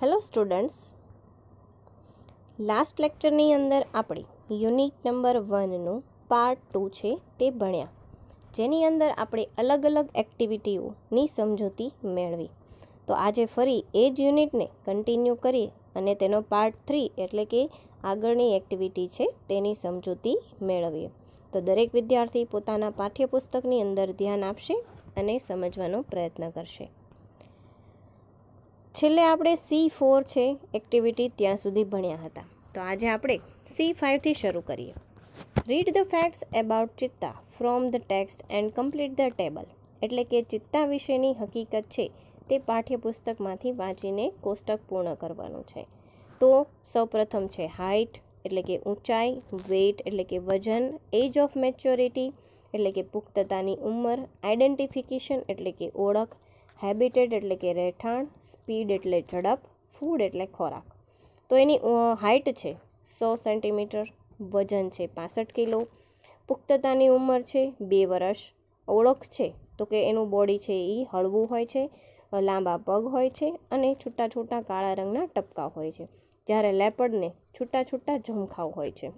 Hello students last લેક્ચરની અંદર આપણે યુનિટ નંબર વનનું પાર્ટ ટુ છે તે ભણ્યા જેની અંદર આપણે અલગ અલગ એક્ટિવિટીઓની સમજૂતી મેળવી તો આજે ફરી એ જ યુનિટને કન્ટિન્યુ કરીએ અને તેનો પાર્ટ થ્રી એટલે કે આગળની એક્ટિવિટી છે તેની સમજૂતી મેળવીએ તો દરેક વિદ્યાર્થી પોતાના પાઠ્યપુસ્તકની અંદર ધ્યાન આપશે અને સમજવાનો પ્રયત્ન કરશે છેલ્લે આપણે સી ફોર છે એક્ટિવિટી ત્યાં સુધી ભણ્યા હતા તો આજે આપણે સી ફાઇવથી શરૂ કરીએ read the facts about cheetah from the text and complete the table એટલે કે ચિત્તા વિશેની હકીકત છે તે પાઠ્યપુસ્તકમાંથી વાંચીને કોષ્ટક પૂર્ણ કરવાનું છે તો સૌપ્રથમ છે હાઇટ એટલે કે ઊંચાઈ વેઇટ એટલે કે વજન એજ ઓફ મેચ્યોરિટી એટલે કે પુખ્તતાની ઉંમર આઇડેન્ટિફિકેશન એટલે કે ઓળખ હેબિટેડ એટલે કે રહેઠાણ સ્પીડ એટલે ઝડપ ફૂડ એટલે ખોરાક તો એની હાઇટ છે સો સેન્ટીમીટર વજન છે પાસઠ કિલો પુખ્તતાની ઉંમર છે બે વર્ષ ઓળખ છે તો કે એનું બોડી છે એ હળવું હોય છે લાંબા પગ હોય છે અને છૂટા છૂટા કાળા રંગના ટપકા હોય છે જ્યારે લેપડને છૂટા છૂટા ઝુમખાવ હોય છે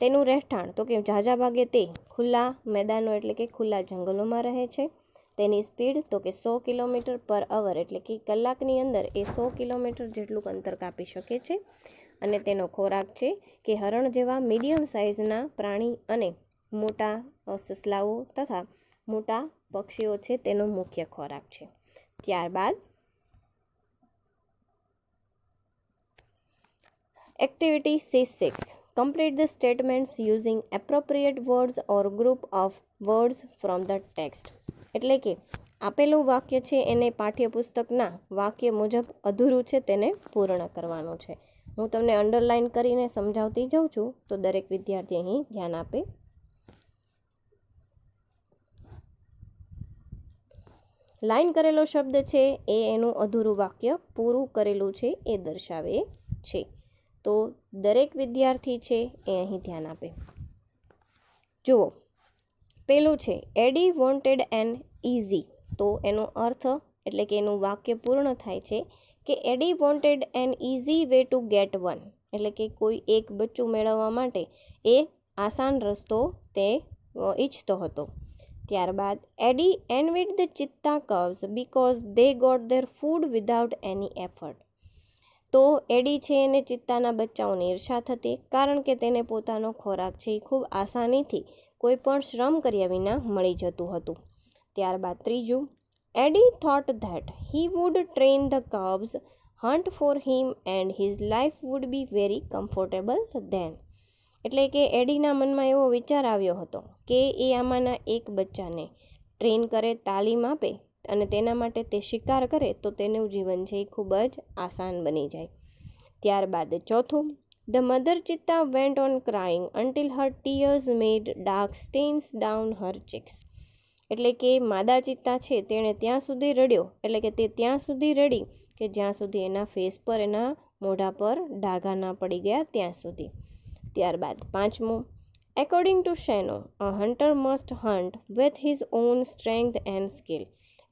તેનું રહેઠાણ તો કે ઝાઝા ભાગે તે ખુલ્લા મેદાનો એટલે કે ખુલ્લા જંગલોમાં રહે છે તેની સ્પીડ તો કે સો કિલોમીટર પર અવર એટલે કે કલાકની અંદર એ સો કિલોમીટર જેટલું અંતર કાપી શકે છે અને તેનો ખોરાક છે કે હરણ જેવા મીડિયમ સાઇઝના પ્રાણી અને મોટા સસલાઓ તથા મોટા પક્ષીઓ છે તેનો મુખ્ય ખોરાક છે ત્યારબાદ activity C six complete the statements using appropriate words or group of words from the text એટલે કે આપેલું વાક્ય છે એને પાઠ્યપુસ્તકના વાક્ય મુજબ અધૂરું છે તેને પૂર્ણ કરવાનું છે હું તમને અંડરલાઇન કરીને સમજાવતી જાઉં છું તો દરેક વિદ્યાર્થી અહીં ધ્યાન આપે લાઇન કરેલો શબ્દ છે એ એનું અધૂરું વાક્ય પૂરું કરેલું છે એ દર્શાવે છે તો દરેક વિદ્યાર્થી છે એ અહીં ધ્યાન આપે જુઓ પેલું છે એડી વોન્ટેડ એન ઇઝી તો એનો અર્થ એટલે કે એનું વાક્ય પૂર્ણ થાય છે કે Eddie wanted an easy way to get one એટલે કે કોઈ એક બચ્ચું મેળવવા માટે એ આસાન રસ્તો તે ઈચ્છતો હતો ત્યારબાદ એડી envied the cheetah cubs because they got their food without any effort તો એડી છે એને ચિત્તાના બચ્ચાઓને ઈર્ષા થતી કારણ કે તેને પોતાનો ખોરાક છે એ ખૂબ આસાનીથી કોઈ પણ શ્રમ કર્યા વિના મળી જતું હતું ત્યારબાદ ત્રીજું Eddie thought that he would train the cubs hunt for him and his life would be very comfortable then એટલે કે એડીના મનમાં એવો વિચાર આવ્યો હતો કે એ આમાંના એક બચ્ચાને ટ્રેન કરે તાલીમ આપે અને તેના માટે તે શિકાર કરે તો તેનું જીવન છે એ ખૂબ જ આસાન બની જાય ત્યારબાદ ચોથું the mother cheetah went on crying until her tears made dark stains down her cheeks એટલે કે માદા ચિત્તા છે તેણે ત્યાં સુધી રડ્યો એટલે કે તે ત્યાં સુધી રડી કે જ્યાં સુધી એના ફેસ પર એના મોઢા પર ડાઘા ના પડી ગયા ત્યાં સુધી ત્યારબાદ પાંચમું according to Sheno a hunter must hunt with his own strength and skill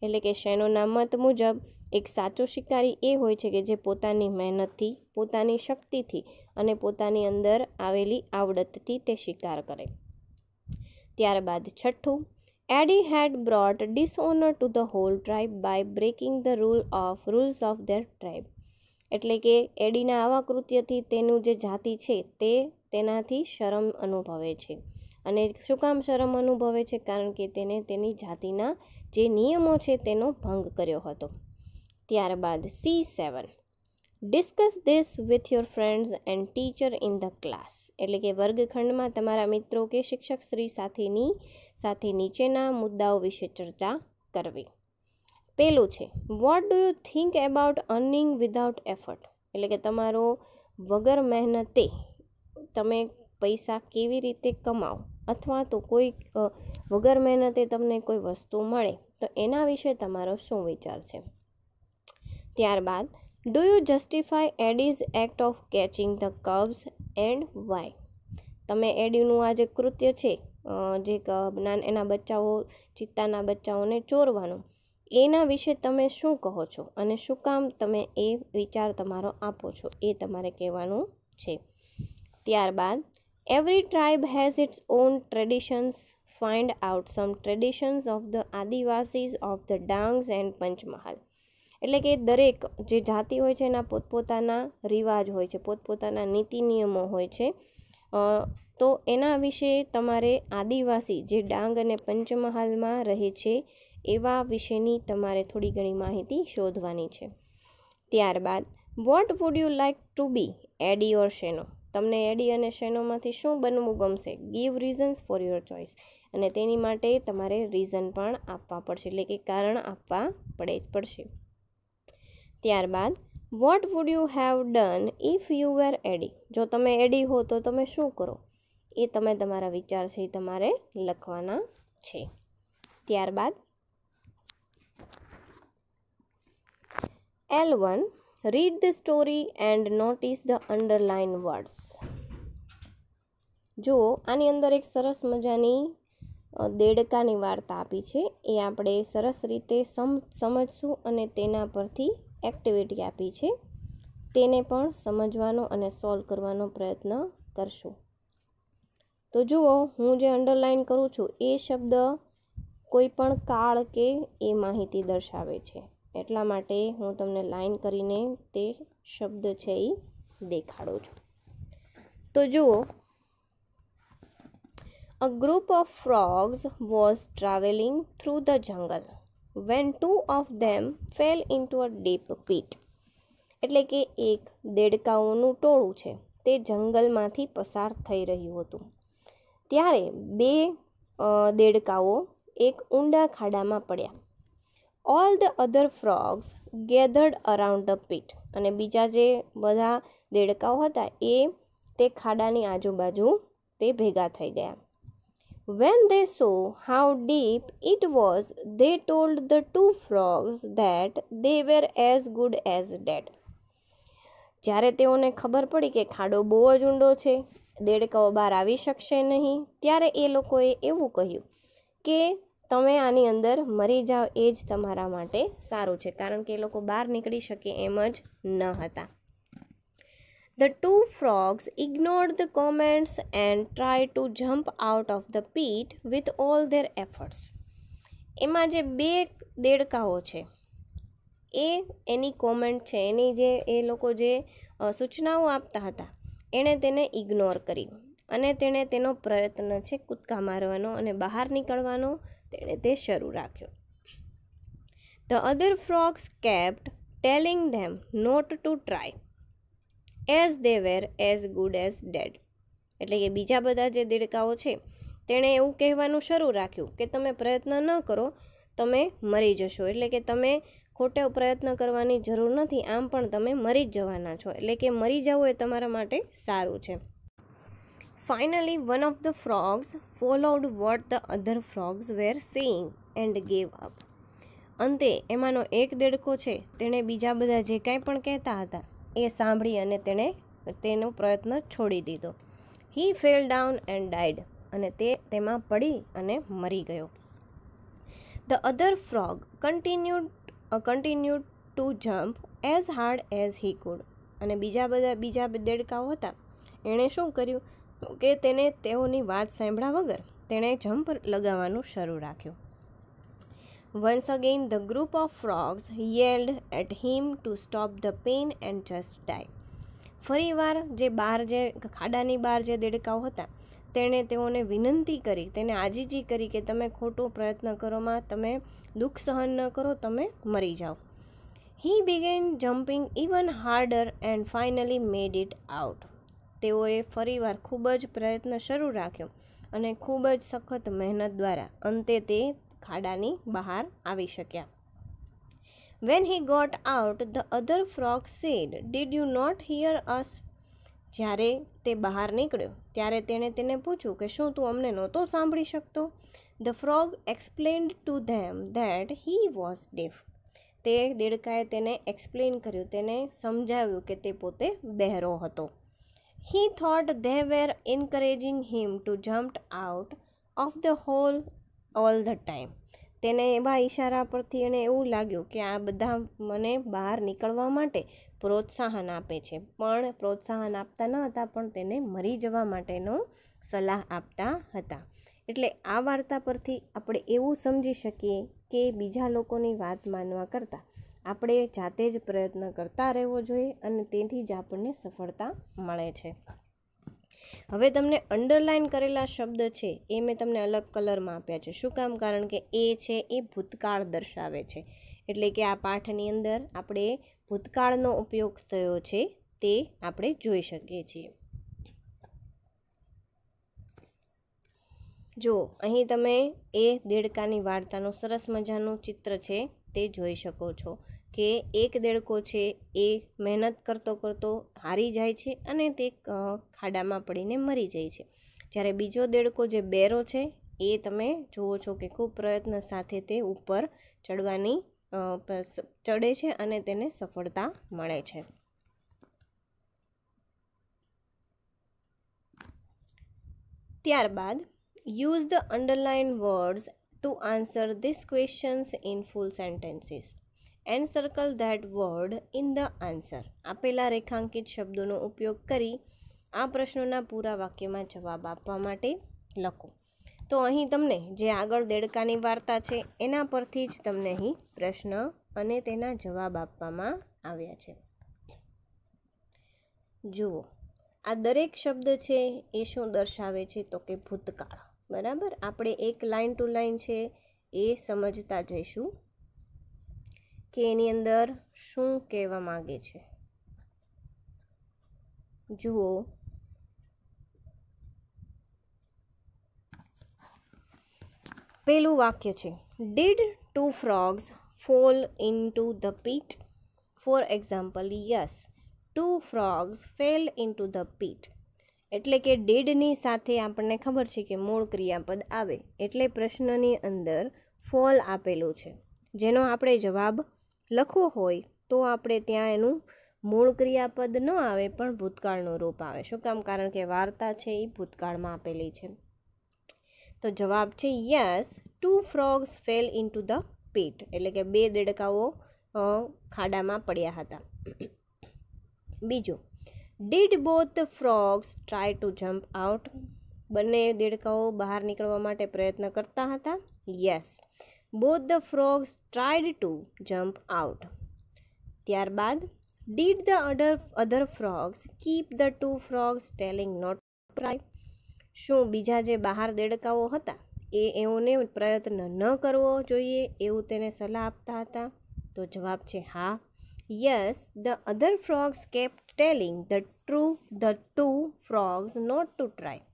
એટલે કે શેનોના મત મુજબ એક સાચો શિકારી એ હોય છે કે જે પોતાની મહેનતથી પોતાની શક્તિથી અને પોતાની અંદર આવેલી આવડતથી તે શિકાર કરે ત્યારબાદ છઠ્ઠું Eddie had brought dishonour to the whole tribe by breaking the rule of rules of their tribe. એટલે કે એડીના આવા કૃત્યથી તેનું જે જાતિ છે તે તેનાથી શરમ અનુભવે છે અને શું કામ શરમ અનુભવે છે કારણ કે તેને તેની જાતિના જે નિયમો છે તેનો ભંગ કર્યો હતો ત્યારબાદ C seven discuss this with your friends and teacher in the class એટલે કે વર્ગખંડમાં તમારા મિત્રો કે શિક્ષક શ્રી સાથેની સાથે નીચેના મુદ્દાઓ વિશે ચર્ચા કરવી પહેલું છે what do you think about earning without effort એટલે કે તમારો વગર મહેનતે તમે પૈસા કેવી રીતે કમાવો અથવા તો કોઈ વગર મહેનતે તમને કોઈ વસ્તુ મળે તો એના વિશે તમારો શું વિચાર છે ત્યારબાદ do you justify Eddie's act of catching the cubs and why તમે એડીનું આ જે કૃત્ય છે જે એના બચ્ચાઓ ચિત્તાના બચ્ચાઓને ચોરવાનું એના વિશે તમે શું કહો છો અને શું કામ તમે એ વિચાર તમારો આપો છો એ તમારે કહેવાનું છે ત્યારબાદ every tribe has its own traditions find out some traditions of the Adivasis of the Dangs and Panchmahal એટલે કે દરેક જે જાતિ હોય છે એના પોતપોતાના રિવાજ હોય છે પોતપોતાના નીતિ નિયમો હોય છે તો એના વિશે તમારે આદિવાસી જે ડાંગ અને પંચમહાલમાં રહે છે એવા વિશેની તમારે થોડી ઘણી માહિતી શોધવાની છે ત્યારબાદ what would you like to be Eddie or Sheno તમને એડી અને શેનોમાંથી શું બનવું ગમશે give reasons for your choice અને તેની માટે તમારે રીઝન પણ આપવા પડશે એટલે કે કારણ આપવા પડે જ પડશે ત્યારબાદ what would you have done if you were Eddie જો તમે એડી હો તો તમે શું કરો એ તમે તમારા વિચારથી તમારે લખવાના છે ત્યારબાદ L one read the story and notice the underline words જો આની અંદર એક સરસ મજાની દેડકાની વાર્તા આપી છે એ આપણે સરસ રીતે સમ સમજશું અને તેના પરથી એક્ટિવિટી આપી છે તેને પણ સમજવાનો અને સોલ્વ કરવાનો પ્રયત્ન કરશો તો જુઓ હું જે અંડરલાઇન કરું છું એ શબ્દ કોઈ પણ કાળ કે એ માહિતી દર્શાવે છે એટલા માટે હું તમને લાઇન કરીને તે શબ્દ છે એ દેખાડું છું તો જુઓ a group of frogs was travelling through the jungle when two of them fell into a deep pit એટલે કે એક દેડકાઓનું ટોળું છે તે જંગલમાંથી પસાર થઈ રહ્યું હતું ત્યારે બે દેડકાઓ એક ઊંડા ખાડામાં પડ્યા all the other frogs gathered around the pit અને બીજા જે બધા દેડકાઓ હતા એ તે ખાડાની આજુબાજુ તે ભેગા થઈ ગયા When they saw how deep it was, they told the two frogs that they were as good as dead. જ્યારે તેઓને ખબર પડી કે ખાડો બહુ જ ઊંડો છે દેડકાઓ બહાર આવી શકશે નહીં ત્યારે એ લોકોએ એવું કહ્યું કે તમે આની અંદર મરી જાઓ એ જ તમારા માટે સારું છે કારણ કે એ લોકો બહાર નીકળી શકે એમ જ ન હતા The two frogs ignored the comments and tried to jump out of the pit with all their efforts. એમાં જે બે દેડકાઓ છે એ એની કોમેન્ટ છે એની જે એ લોકો જે સૂચનાઓ આપતા હતા એણે તેને ઇગ્નોર કરી અને તેણે તેનો પ્રયત્ન છે કૂદકા મારવાનો અને બહાર નીકળવાનો તેણે તે શરૂ રાખ્યો the other frogs kept telling them not to try as they were as good as dead એટલે કે બીજા બધા જે દેડકાઓ છે તેણે એવું કહેવાનું શરૂ રાખ્યું કે તમે પ્રયત્ન ન કરો તમે મરી જશો એટલે કે તમે ખોટો પ્રયત્ન કરવાની જરૂર નથી આમ પણ તમે મરી જ જવાના છો એટલે કે મરી જવું એ તમારા માટે સારું છે finally one of the frogs followed what the other frogs were seeing and gave up અંતે એમાંનો એક દેડકો છે તેણે બીજા બધા જે કાંઈ પણ કહેતા હતા એ સાંભળી અને તેણે તેનો પ્રયત્ન છોડી દીધો he fell down and died અને તે તેમાં પડી અને મરી ગયો the other frog continued continued to jump as hard as he could અને બીજા બધા બીજા દેડકાઓ હતા એણે શું કર્યું કે તેને તેઓની વાત સાંભળ્યા વગર તેણે જમ્પ લગાવવાનું શરૂ રાખ્યું Once again, the group of frogs yelled at him to stop the pain and just die. ફરીવાર જે બહાર જે ખાડાની બહાર જે દેડકાઓ હતા તેણે તેઓને વિનંતી કરી તેને આજીજી કરી કે તમે ખોટો પ્રયત્ન કરોમાં તમે દુઃખ સહન ન કરો તમે મરી જાઓ he began jumping even harder and finally made it out તેઓએ ફરીવાર ખૂબ જ પ્રયત્ન શરૂ રાખ્યો અને ખૂબ જ સખત મહેનત દ્વારા અંતે તે ખાડાની બહાર આવી શક્યા when he got out the other frog said did you not hear us જ્યારે તે બહાર નીકળ્યો ત્યારે તેણે તેને પૂછ્યું કે શું તું અમને નહોતો સાંભળી શકતો the frog explained to them that he was deaf તે દેડકાએ તેને એક્સપ્લેન કર્યું તેને સમજાવ્યું કે તે પોતે બહેરો હતો he thought they were encouraging him to jump out of the hole all the time તેને એવા ઈશારા પરથી એને એવું લાગ્યું કે આ બધા મને બહાર નીકળવા માટે પ્રોત્સાહન આપે છે પણ પ્રોત્સાહન આપતા ન હતા પણ તેને મરી જવા માટેનો સલાહ આપતા હતા એટલે આ વાર્તા પરથી આપણે એવું સમજી શકીએ કે બીજા લોકોની વાત માનવા કરતાં આપણે જાતે જ પ્રયત્ન કરતા રહેવો જોઈએ અને તેથી જ આપણને સફળતા મળે છે હવે તમને અંડરલાઇન કરેલા શબ્દ છે એ મેં તમને અલગ કલરમાં આપ્યા છે શું કામ કારણ કે એ છે એ ભૂતકાળ દર્શાવે છે એટલે કે આ પાઠની અંદર આપણે ભૂતકાળનો ઉપયોગ થયો છે તે આપણે જોઈ શકીએ છીએ જો અહીં તમે એ દેડકાની વાર્તાનું સરસ મજાનું ચિત્ર છે તે જોઈ શકો છો કે એક દેડકો છે એ મહેનત કરતો કરતો હારી જાય છે અને તે ખાડામાં પડીને મરી જાય છે જ્યારે બીજો દેડકો જે બેરો છે એ તમે જુઓ છો કે ખૂબ પ્રયત્ન સાથે તે ઉપર ચડવાની ચડે છે અને તેને સફળતા મળે છે ત્યારબાદ use the underline words to answer this questions in full sentences and circle that word in the answer આપેલા રેખાંકિત શબ્દોનો ઉપયોગ કરી આ પ્રશ્નોના પૂરા વાક્યમાં જવાબ આપવા માટે લખો તો અહીં તમને જે આગળ દેડકાની વાર્તા છે એના પરથી જ તમને અહીં પ્રશ્ન અને તેના જવાબ આપવામાં આવ્યા છે જુઓ આ દરેક શબ્દ છે એ શું દર્શાવે છે તો કે ભૂતકાળ બરાબર આપણે એક લાઇન ટુ લાઇન છે એ સમજતા જઈશું કે એની અંદર શું કહેવા માગે છે જુઓ પહેલું વાક્ય છે did two frogs fall into the pit for example yes two frogs fell into the pit એટલે કે ડીડની સાથે આપણને ખબર છે કે મૂળ ક્રિયાપદ આવે એટલે પ્રશ્નની અંદર ફોલ આપેલું છે જેનો આપણે જવાબ લખવું હોય તો આપણે ત્યાં એનું મૂળ ક્રિયાપદ ન આવે પણ ભૂતકાળનું રૂપ આવે શું કામ કારણ કે વાર્તા છે એ ભૂતકાળમાં આપેલી છે તો જવાબ છે yes two frogs fell into the pit એટલે કે બે દેડકાઓ ખાડામાં પડ્યા હતા બીજું did both frogs try to jump out બંને દેડકાઓ બહાર નીકળવા માટે પ્રયત્ન કરતા હતા yes both the frogs tried to jump out ત્યારબાદ did the other other frogs keep the two frogs telling not try શું બીજા જે બહાર દેડકાઓ હતા એ એઓને પ્રયત્ન ન કરવો જોઈએ એવું તેને સલાહ આપતા હતા તો જવાબ છે હા yes the other frogs kept telling the true the two frogs not to try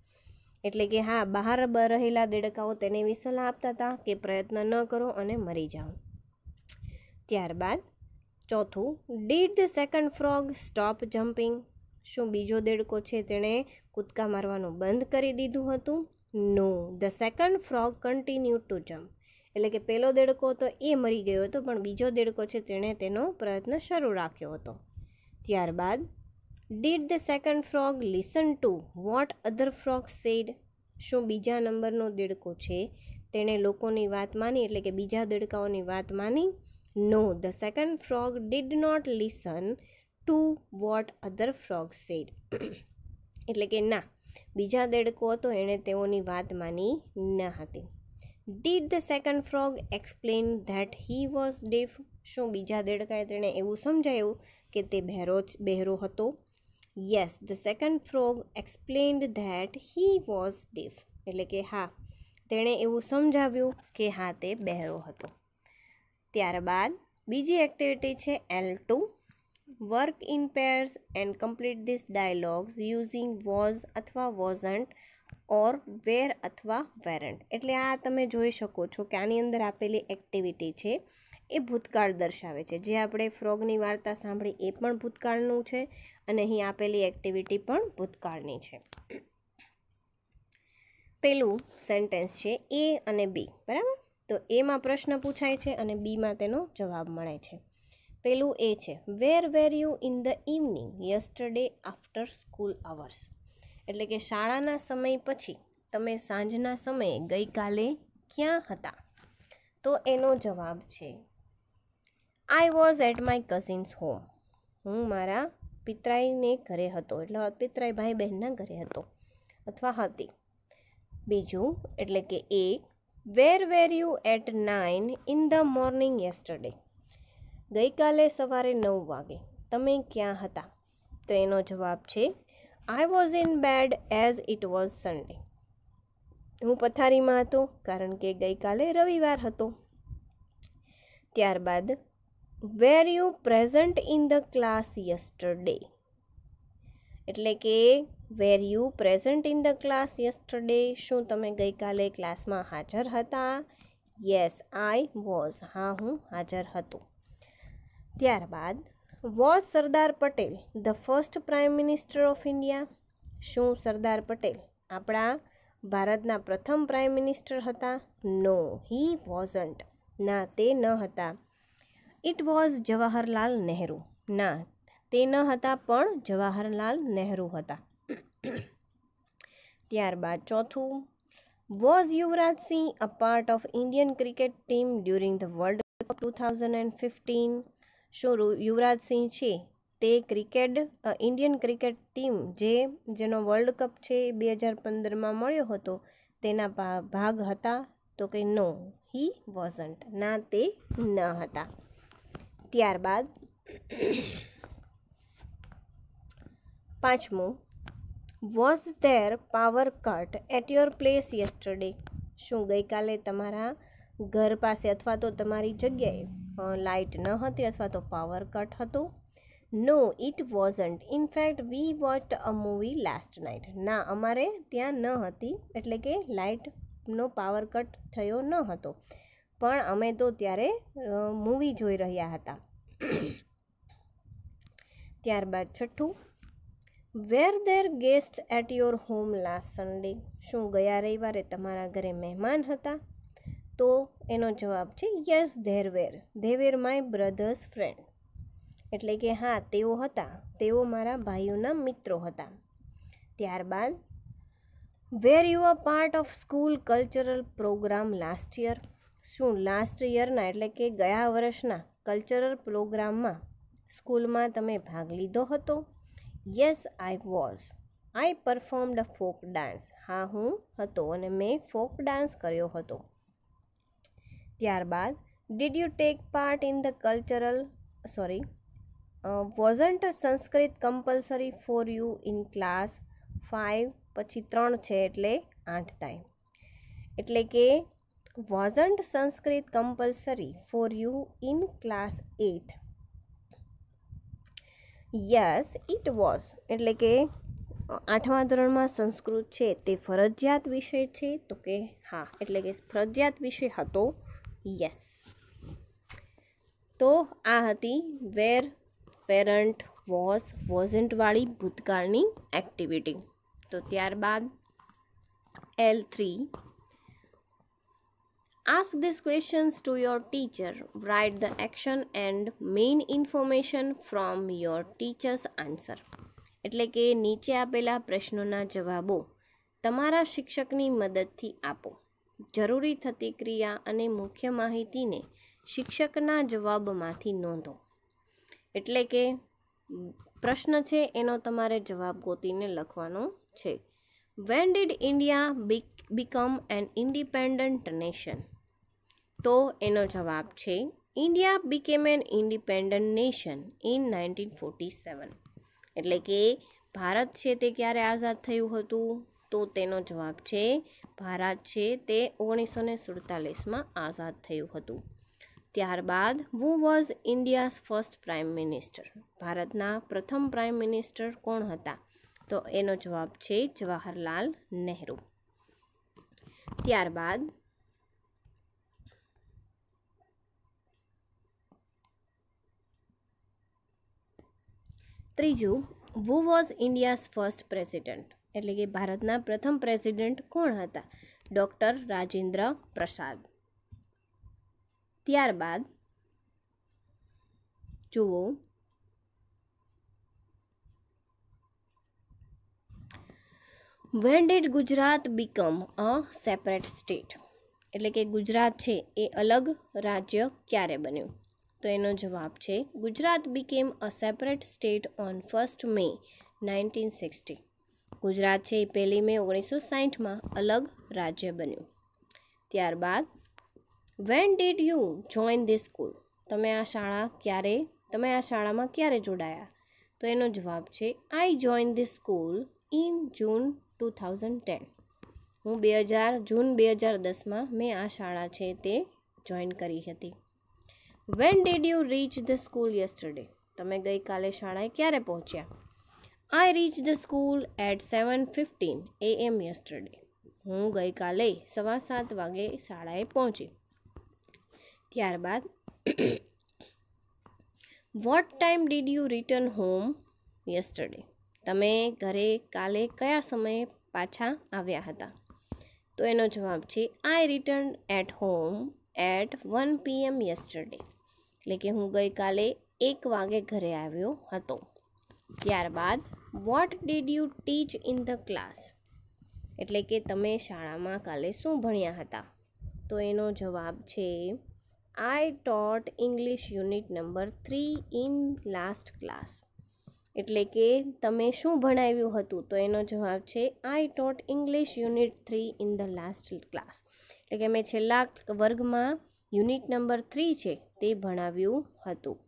એટલે કે હા બહાર રહેલા દેડકાઓ તેને એવી સલાહ આપતા હતા કે પ્રયત્ન ન કરો અને મરી જાઓ ત્યારબાદ ચોથું did the second frog stop jumping શું બીજો દેડકો છે તેણે કૂદકા મારવાનું બંધ કરી દીધું હતું no the second frog continue to jump એટલે કે પહેલો દેડકો તો એ મરી ગયો હતો પણ બીજો દેડકો છે તેણે તેનો પ્રયત્ન શરૂ રાખ્યો હતો ત્યારબાદ did the second frog listen to what other frog said શું બીજા નંબરનો દેડકો છે તેણે લોકોની વાત માની એટલે કે બીજા દેડકાઓની વાત માની no the second frog did not listen to what other frog said એટલે કે ના બીજા દેડકો હતો એણે તેઓની વાત માની ન હતી did the second frog explain that he was deaf શું બીજા દેડકાએ તેણે એવું સમજાયું કે તે બહેરો બહેરો હતો yes the second frog explained that he was deaf એટલે કે હા તેણે એવું સમજાવ્યું કે હા તે બહેરો હતો ત્યારબાદ બીજી એક્ટિવિટી છે L two work in pairs and complete this dialogues using was અથવા વોઝન્ટ ઓર વેર અથવા વેરન્ટ એટલે આ તમે જોઈ શકો છો કે આની અંદર આપેલી એક્ટિવિટી છે એ ભૂતકાળ દર્શાવે છે જે આપણે ફ્રોગની વાર્તા સાંભળી એ પણ ભૂતકાળનું છે અને અહીં આપેલી એક્ટિવિટી પણ ભૂતકાળની છે પેલું સેન્ટેન્સ છે એ અને બી બરાબર તો એમાં પ્રશ્ન પૂછાય છે અને બીમાં તેનો જવાબ મળે છે પેલું એ છે where were you in the evening yesterday after school hours એટલે કે શાળાના સમય પછી તમે સાંજના સમયે ગઈકાલે ક્યાં હતા તો એનો જવાબ છે I was at my cousin's home હું મારા પિતરાઈને ઘરે હતો એટલે પિતરાઈ ભાઈ બહેનના ઘરે હતો અથવા હતી બીજું એટલે કે એક where were you at nine in the morning yesterday ગઈકાલે સવારે નવ વાગે તમે ક્યાં હતા તો એનો જવાબ છે I was in bed as it was Sunday હું પથારીમાં હતો કારણ કે ગઈકાલે રવિવાર હતો ત્યારબાદ were you present in the class yesterday એટલે કે were you present in the class yesterday શું તમે ગઈકાલે ક્લાસમાં હાજર હતા યસ આઈ વોઝ હા હું હાજર હતો ત્યારબાદ was Sardar Patel the first prime minister of India શું સરદાર પટેલ આપણા ભારતના પ્રથમ પ્રાઇમ મિનિસ્ટર હતા નો હી વોઝન્ટ ના તે ન હતા ઇટ વોઝ જવાહરલાલ નહેરુ ના તે ન હતા પણ જવાહરલાલ નહેરુ હતા ત્યારબાદ ચોથું was Yuvraj Singh a part of Indian cricket team during the World Cup two thousand and fifteen શું યુવરાજ સિંહ છે તે ક્રિકેટ ઇન્ડિયન ક્રિકેટ ટીમ જે જેનો વર્લ્ડ કપ છે બે હજાર પંદરમાં મળ્યો હતો તેના ભાગ હતા તો કે નો હી વોઝન્ટ ના તે ન હતા ત્યારબાદ પાંચમું was there power cut at your place yesterday શું ગઈકાલે તમારા ઘર પાસે અથવા તો તમારી જગ્યાએ લાઇટ ન હતી અથવા તો પાવર કટ હતો no it wasn't in fact we watch a movie last night ના અમારે ત્યાં ન હતી એટલે કે લાઇટનો પાવર કટ થયો ન હતો પણ અમે તો ત્યારે મૂવી જોઈ રહ્યા હતા ત્યારબાદ છઠ્ઠું were there guest at your home last Sunday શું ગયા રવિવારે તમારા ઘરે મહેમાન હતા તો એનો જવાબ છે yes there were they my brother's friend એટલે કે હા તેઓ હતા તેઓ મારા ભાઈઓના મિત્રો હતા ત્યારબાદ were you a part of school cultural programme last year શું લાસ્ટ યરના એટલે કે ગયા વર્ષના કલ્ચરલ પ્રોગ્રામમાં સ્કૂલમાં તમે ભાગ લીધો હતો yes I was I performed folk dance હા હું હતો અને મેં ફોક ડાન્સ કર્યો હતો ત્યારબાદ did you take part in the cultural sorry wasn't Sanskrit compulsory for you in class five પછી ત્રણ છે એટલે આઠ થાય એટલે કે wasn't Sanskrit compulsory for you in class 8? Yes it was એટલે કે આઠમા ધોરણમાં સંસ્કૃત છે તે ફરજિયાત વિષય છે તો કે હા એટલે કે ફરજિયાત વિષય હતો યસ તો આ હતી વેર પેરન્ટ વોઝ વોઝન્ટવાળી ભૂતકાળની એક્ટિવિટી તો ત્યારબાદ L three Ask these questions to your teacher. Write the action and main information from your teacher's answer. એટલે કે નીચે આપેલા પ્રશ્નોના જવાબો તમારા શિક્ષકની મદદથી આપો જરૂરી થતી ક્રિયા અને મુખ્ય માહિતીને શિક્ષકના જવાબમાંથી નોંધો એટલે કે પ્રશ્ન છે એનો તમારે જવાબ ગોતીને લખવાનો છે when did India be become an independent nation તો એનો જવાબ છે India became an independent nation in nineteen forty seven એટલે કે ભારત છે તે ક્યારે આઝાદ થયું હતું તો તેનો જવાબ છે ભારત છે તે ઓગણીસો ને સુડતાલીસમાં આઝાદ થયું હતું ત્યારબાદ who was India's first prime minister ભારતના પ્રથમ પ્રાઇમ મિનિસ્ટર કોણ હતા તો એનો જવાબ છે જવાહરલાલ નહેરુ ત્યારબાદ ત્રીજું who was India's first president એટલે કે ભારતના પ્રથમ પ્રેસિડેન્ટ કોણ હતા ડૉક્ટર રાજેન્દ્ર પ્રસાદ ત્યારબાદ જુઓ when did Gujarat become a separate state એટલે કે ગુજરાત છે એ અલગ રાજ્ય ક્યારે બન્યું તો એનો જવાબ છે Gujarat became a separate state on first May nineteen sixty Gujarat છે એ પહેલી મે ઓગણીસો સાહીઠમાં અલગ રાજ્ય બન્યું ત્યારબાદ when did you join this school તમે આ શાળા ક્યારે તમે આ શાળામાં ક્યારે જોડાયા તો એનો જવાબ છે I join this school in June two thousand ten હું બે હજાર જૂન બે હજાર દસમાં મેં આ શાળા છે તે જોઈન કરી હતી when did you reach the school yesterday તમે ગઈકાલે શાળાએ ક્યારે પહોંચ્યા I reach the school at seven fifteen A M yesterday હું ગઈકાલે સવા સાત વાગે શાળાએ પહોંચી ત્યારબાદ what time did you return home yesterday તમે ઘરે કાલે કયા સમયે પાછા આવ્યા હતા તો એનો જવાબ છે I return at home at one PM yesterday એટલે કે હું ગઈકાલે એક વાગે ઘરે આવ્યો હતો ત્યારબાદ what did you teach in the class એટલે કે તમે શાળામાં કાલે શું ભણ્યા હતા તો એનો જવાબ છે I taught English unit number three in last class એટલે કે તમે શું ભણાવ્યું હતું તો એનો જવાબ છે I taught English unit three in the last class એટલે કે મેં છેલ્લા વર્ગમાં યુનિટ નંબર થ્રી છે તે ભણાવ્યું હતું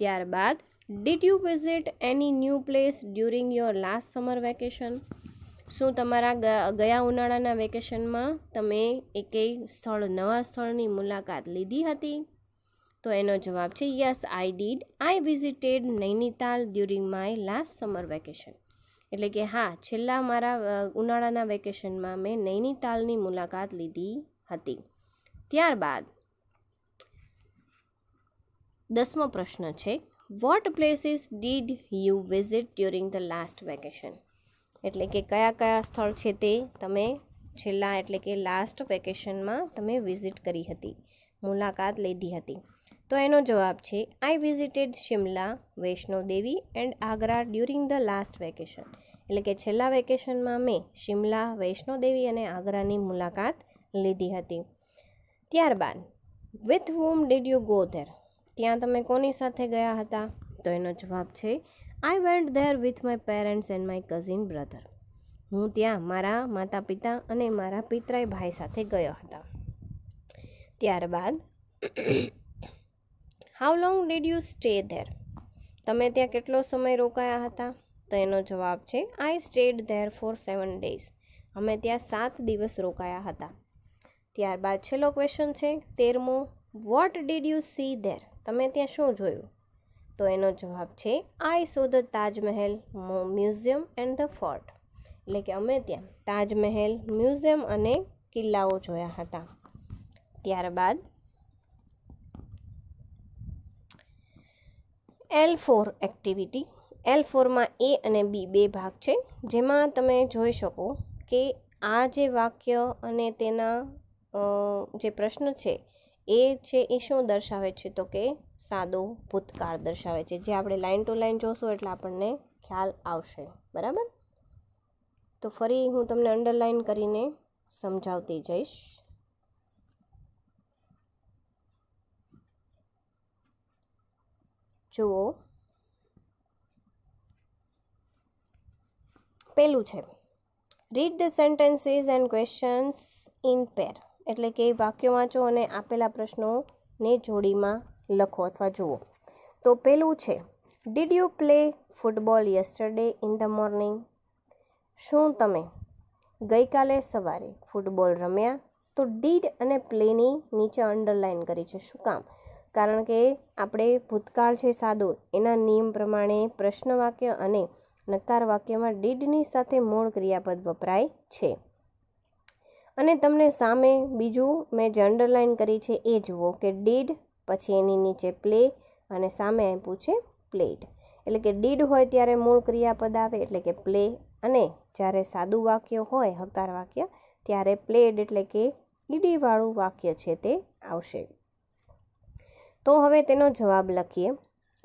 ત્યારબાદ did you visit any new place during your last summer vacation શું તમારા ગયા ઉનાળાના વેકેશનમાં તમે એકેય સ્થળ નવા સ્થળની મુલાકાત લીધી હતી તો એનો જવાબ છે yes I did I visited Nainital during my last summer vacation એટલે કે હા છેલ્લા મારા ઉનાળાના વેકેશનમાં મેં નૈનીતાલની મુલાકાત લીધી હતી ત્યારબાદ દસમો પ્રશ્ન છે what places did you visit during the last vacation એટલે કે કયા કયા સ્થળ છે તે તમે છેલ્લા એટલે કે લાસ્ટ વેકેશનમાં તમે વિઝિટ કરી હતી મુલાકાત લીધી હતી તો એનો જવાબ છે I visited Shimla Vaishno Devi and Agra during the last vacation એટલે કે છેલ્લા વેકેશનમાં મેં શિમલા વૈષ્ણો દેવી અને આગ્રાની મુલાકાત લીધી હતી ત્યારબાદ with whom did you go there ત્યાં તમે કોની સાથે ગયા હતા તો એનો જવાબ છે I went there with my parents and my cousin brother હું ત્યાં મારા માતા પિતા અને મારા પિતરાય ભાઈ સાથે ગયો હતા ત્યારબાદ how long did you stay there તમે ત્યાં કેટલો સમય રોકાયા હતા તો એનો જવાબ છે I stayed there for seven days અમે ત્યાં સાત દિવસ રોકાયા હતા ત્યારબાદ છેલ્લો ક્વેશ્ચન છે તેરમો what did you see there તમે ત્યાં શું જોયું તો એનો જવાબ છે I saw the Taj Mahal museum and the fort એટલે કે અમે ત્યાં તાજમહેલ મ્યુઝિયમ અને કિલ્લાઓ જોયા હતા ત્યારબાદ એલ ફોર એક્ટિવિટી એલ ફોરમાં એ અને બી બે ભાગ છે જેમાં તમે જોઈ શકો કે આ જે વાક્ય અને તેના જે પ્રશ્ન છે એ છે એ શું દર્શાવે છે તો કે સાદો ભૂતકાળ દર્શાવે છે જે આપણે લાઇન ટુ લાઇન જોશું એટલે આપણને ખ્યાલ આવશે બરાબર તો ફરી હું તમને અંડરલાઇન કરીને સમજાવતી જઈશ જુઓ પેલું છે read the sentences and questions in pair એટલે કે વાક્ય વાંચો અને આપેલા પ્રશ્નોને જોડીમાં લખો અથવા જુઓ તો પહેલું છે did you play football yesterday in the morning શું તમે ગઈકાલે સવારે ફૂટબોલ રમ્યા તો ડીડ અને પ્લેની નીચે અંડરલાઇન કરી છે શું કામ કારણ કે આપણે ભૂતકાળ છે સાદો એના નિયમ પ્રમાણે પ્રશ્ન વાક્ય અને નકાર વાક્યમાં ડીડની સાથે મૂળ ક્રિયાપદ વપરાય છે અને તમને સામે બીજું મેં જે અંડરલાઇન કરી છે એ જુઓ કે ડીડ પછી એની નીચે પ્લે અને સામે આપ્યું છે પ્લેડ એટલે કે ડીડ હોય ત્યારે મૂળ ક્રિયાપદ આવે એટલે કે પ્લે અને જ્યારે સાદું વાક્ય હોય હકાર વાક્ય ત્યારે પ્લેડ એટલે કે ઈડીવાળું વાક્ય છે તે આવશે તો હવે તેનો જવાબ લખીએ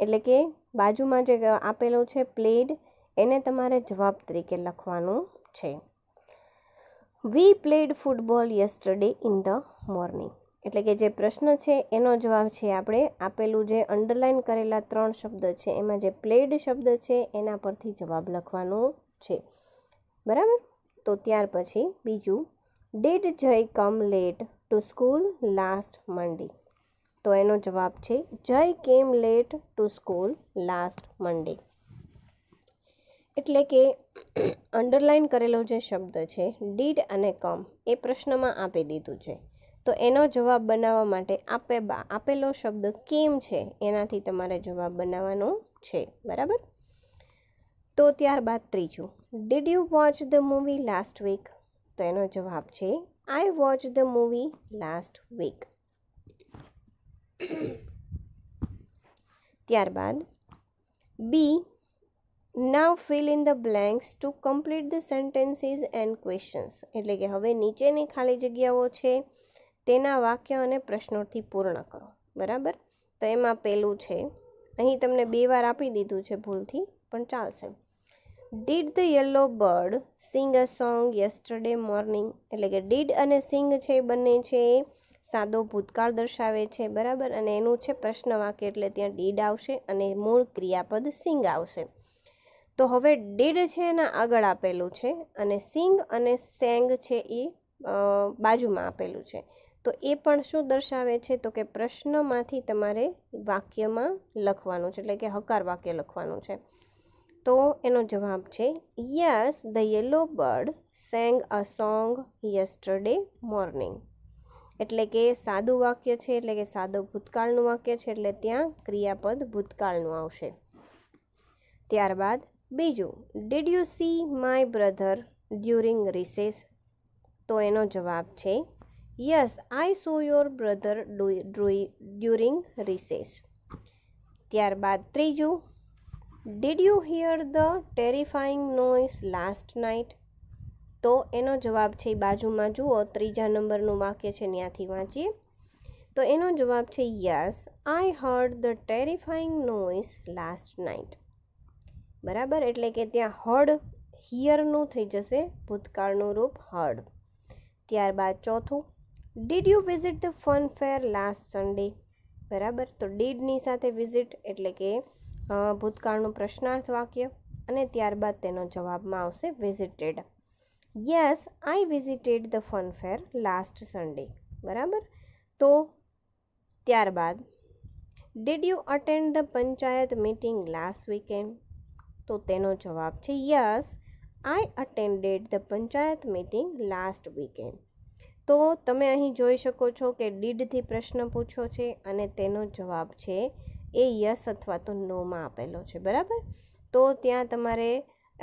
એટલે કે બાજુમાં જે આપેલો છે પ્લેડ એને તમારે જવાબ તરીકે લખવાનું છે we played football yesterday in the morning એટલે કે જે પ્રશ્ન છે એનો જવાબ છે આપણે આપેલું જે અંડરલાઇન કરેલા ત્રણ શબ્દ છે એમાં જે પ્લેડ શબ્દ છે એના પરથી જવાબ લખવાનો છે બરાબર તો ત્યાર પછી બીજું did Jay come late to school last Monday તો એનો જવાબ છે Jay came late to school last Monday એટલે કે અંડરલાઇન કરેલો જે શબ્દ છે ડીડ અને કમ એ પ્રશ્નમાં આપી દીધું છે તો એનો જવાબ બનાવવા માટે આપે આપેલો શબ્દ કેમ છે એનાથી તમારે જવાબ બનાવવાનો છે બરાબર તો ત્યારબાદ ત્રીજું did you watch the movie last week તો એનો જવાબ છે I watch the movie last week ત્યારબાદ B now fill in the blanks to complete the sentences and questions એટલે કે હવે નીચેની ખાલી જગ્યાઓ છે તેના વાક્ય અને પ્રશ્નોથી પૂર્ણ કરો બરાબર તો એમાં પહેલું છે અહીં તમને બે વાર આપી દીધું છે ભૂલથી પણ ચાલશે did the yellow bird sing a song yesterday morning એટલે કે ડીડ અને સિંગ છે બંને છે સાદો ભૂતકાળ દર્શાવે છે બરાબર અને એનું છે પ્રશ્ન વાક્ય એટલે ત્યાં ડીડ આવશે અને મૂળ ક્રિયાપદ સિંગ આવશે તો હવે ડેડ છે એના આગળ આપેલું છે અને સિંગ અને સેંગ છે એ બાજુમાં આપેલું છે તો એ પણ શું દર્શાવે છે તો કે પ્રશ્નમાંથી તમારે વાક્યમાં લખવાનું છે એટલે કે હકાર વાક્ય લખવાનું છે તો એનો જવાબ છે yes the yellow bird sang a song yesterday morning એટલે કે સાદું વાક્ય છે એટલે કે સાદો ભૂતકાળનું વાક્ય છે એટલે ત્યાં ક્રિયાપદ ભૂતકાળનું આવશે ત્યારબાદ બીજું did you see my brother during recess તો એનો જવાબ છે yes I saw your brother during recess ત્યારબાદ ત્રીજું did you hear the terrifying noise last night તો એનો જવાબ છે બાજુમાં જુઓ ત્રીજા નંબરનું વાક્ય છે ત્યાંથી વાંચીએ તો એનો જવાબ છે yes I heard the terrifying noise last night બરાબર એટલે કે ત્યાં હળ હિયરનું થઈ જશે ભૂતકાળનું રૂપ હળ ત્યારબાદ ચોથું did you visit the fun fair last Sunday બરાબર તો ડીડની સાથે વિઝિટ એટલે કે ભૂતકાળનું પ્રશ્નાર્થ વાક્ય અને ત્યારબાદ તેનો જવાબમાં આવશે visited yes I visited the fun fair last Sunday બરાબર તો ત્યારબાદ did you attend the panchayat meeting last weekend તો તેનો જવાબ છે yes I attended the panchayat meeting last weekend તો તમે અહીં જોઈ શકો છો કે ડીડથી પ્રશ્ન પૂછ્યો છે અને તેનો જવાબ છે એ યસ અથવા તો નોમાં આપેલો છે બરાબર તો ત્યાં તમારે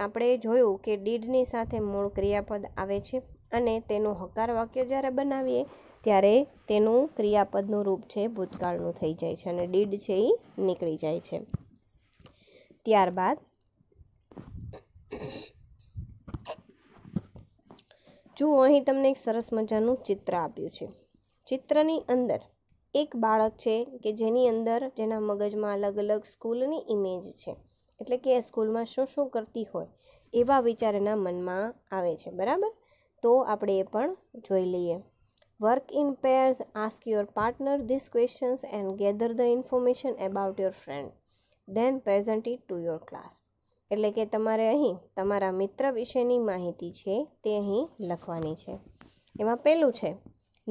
આપણે જોયું કે ડીડની સાથે મૂળ ક્રિયાપદ આવે છે અને તેનું હકાર વાક્ય જ્યારે બનાવીએ ત્યારે તેનું ક્રિયાપદનું રૂપ છે ભૂતકાળનું થઈ જાય છે અને ડીડ છે એ નીકળી જાય છે ત્યારબાદ જુઓ અહીં તમને એક સરસ મજાનું ચિત્ર આપ્યું છે ચિત્રની અંદર એક બાળક છે કે જેની અંદર જેના મગજમાં અલગ અલગ સ્કૂલની ઇમેજ છે એટલે કે એ સ્કૂલમાં શું શું કરતી હોય એવા વિચાર એના મનમાં આવે છે બરાબર તો આપણે એ પણ જોઈ લઈએ work in pairs ask your partner this questions and gather the information about your friend then present it to your class એટલે કે તમારે અહીં તમારા મિત્ર વિશેની માહિતી છે તે અહીં લખવાની છે એમાં પહેલું છે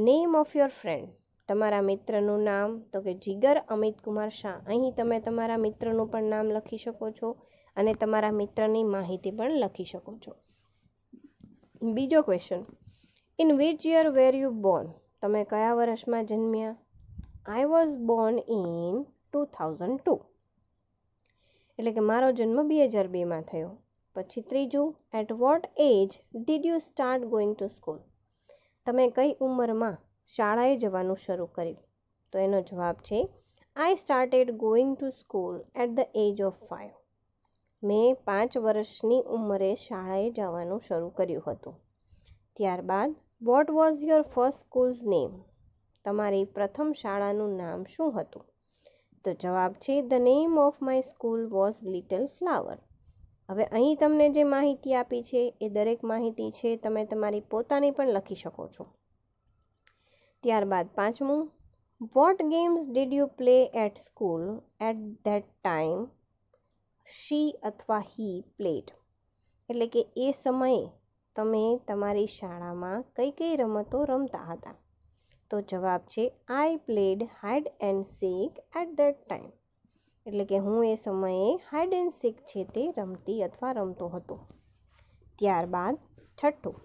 નેમ ઓફ યોર ફ્રેન્ડ તમારા મિત્રનું નામ તો કે જીગર અમિત કુમાર શાહ અહીં તમે તમારા મિત્રનું પણ નામ લખી શકો છો અને તમારા મિત્રની માહિતી પણ લખી શકો છો બીજો question in which year were you born તમે કયા વર્ષમાં જન્મ્યા I was born in two thousand two એટલે કે મારો જન્મ બે હજાર બેમાં થયો પછી ત્રીજું at what age did you start going to school તમે કઈ ઉંમરમાં શાળાએ જવાનું શરૂ કર્યું તો એનો જવાબ છે I started going to school at the age of five મેં પાંચ વર્ષની ઉંમરે શાળાએ જવાનું શરૂ કર્યું હતું ત્યારબાદ what was your first school's name તમારી પ્રથમ શાળાનું નામ શું હતું તો જવાબ છે the name of my school was little flower હવે અહીં તમને જે માહિતી આપી છે એ દરેક માહિતી છે તમે તમારી પોતાની પણ લખી શકો છો ત્યારબાદ પાંચમું what games did you play at school at that time she અથવા હી પ્લેડ એટલે કે એ સમયે તમે તમારી શાળામાં કઈ કઈ રમતો રમતા હતા તો જવાબ છે I played hide and seek at that time એટલે કે હું એ સમયે હાઇડ એન્ડ સીક છે તે રમતી અથવા રમતો હતો ત્યારબાદ છઠ્ઠું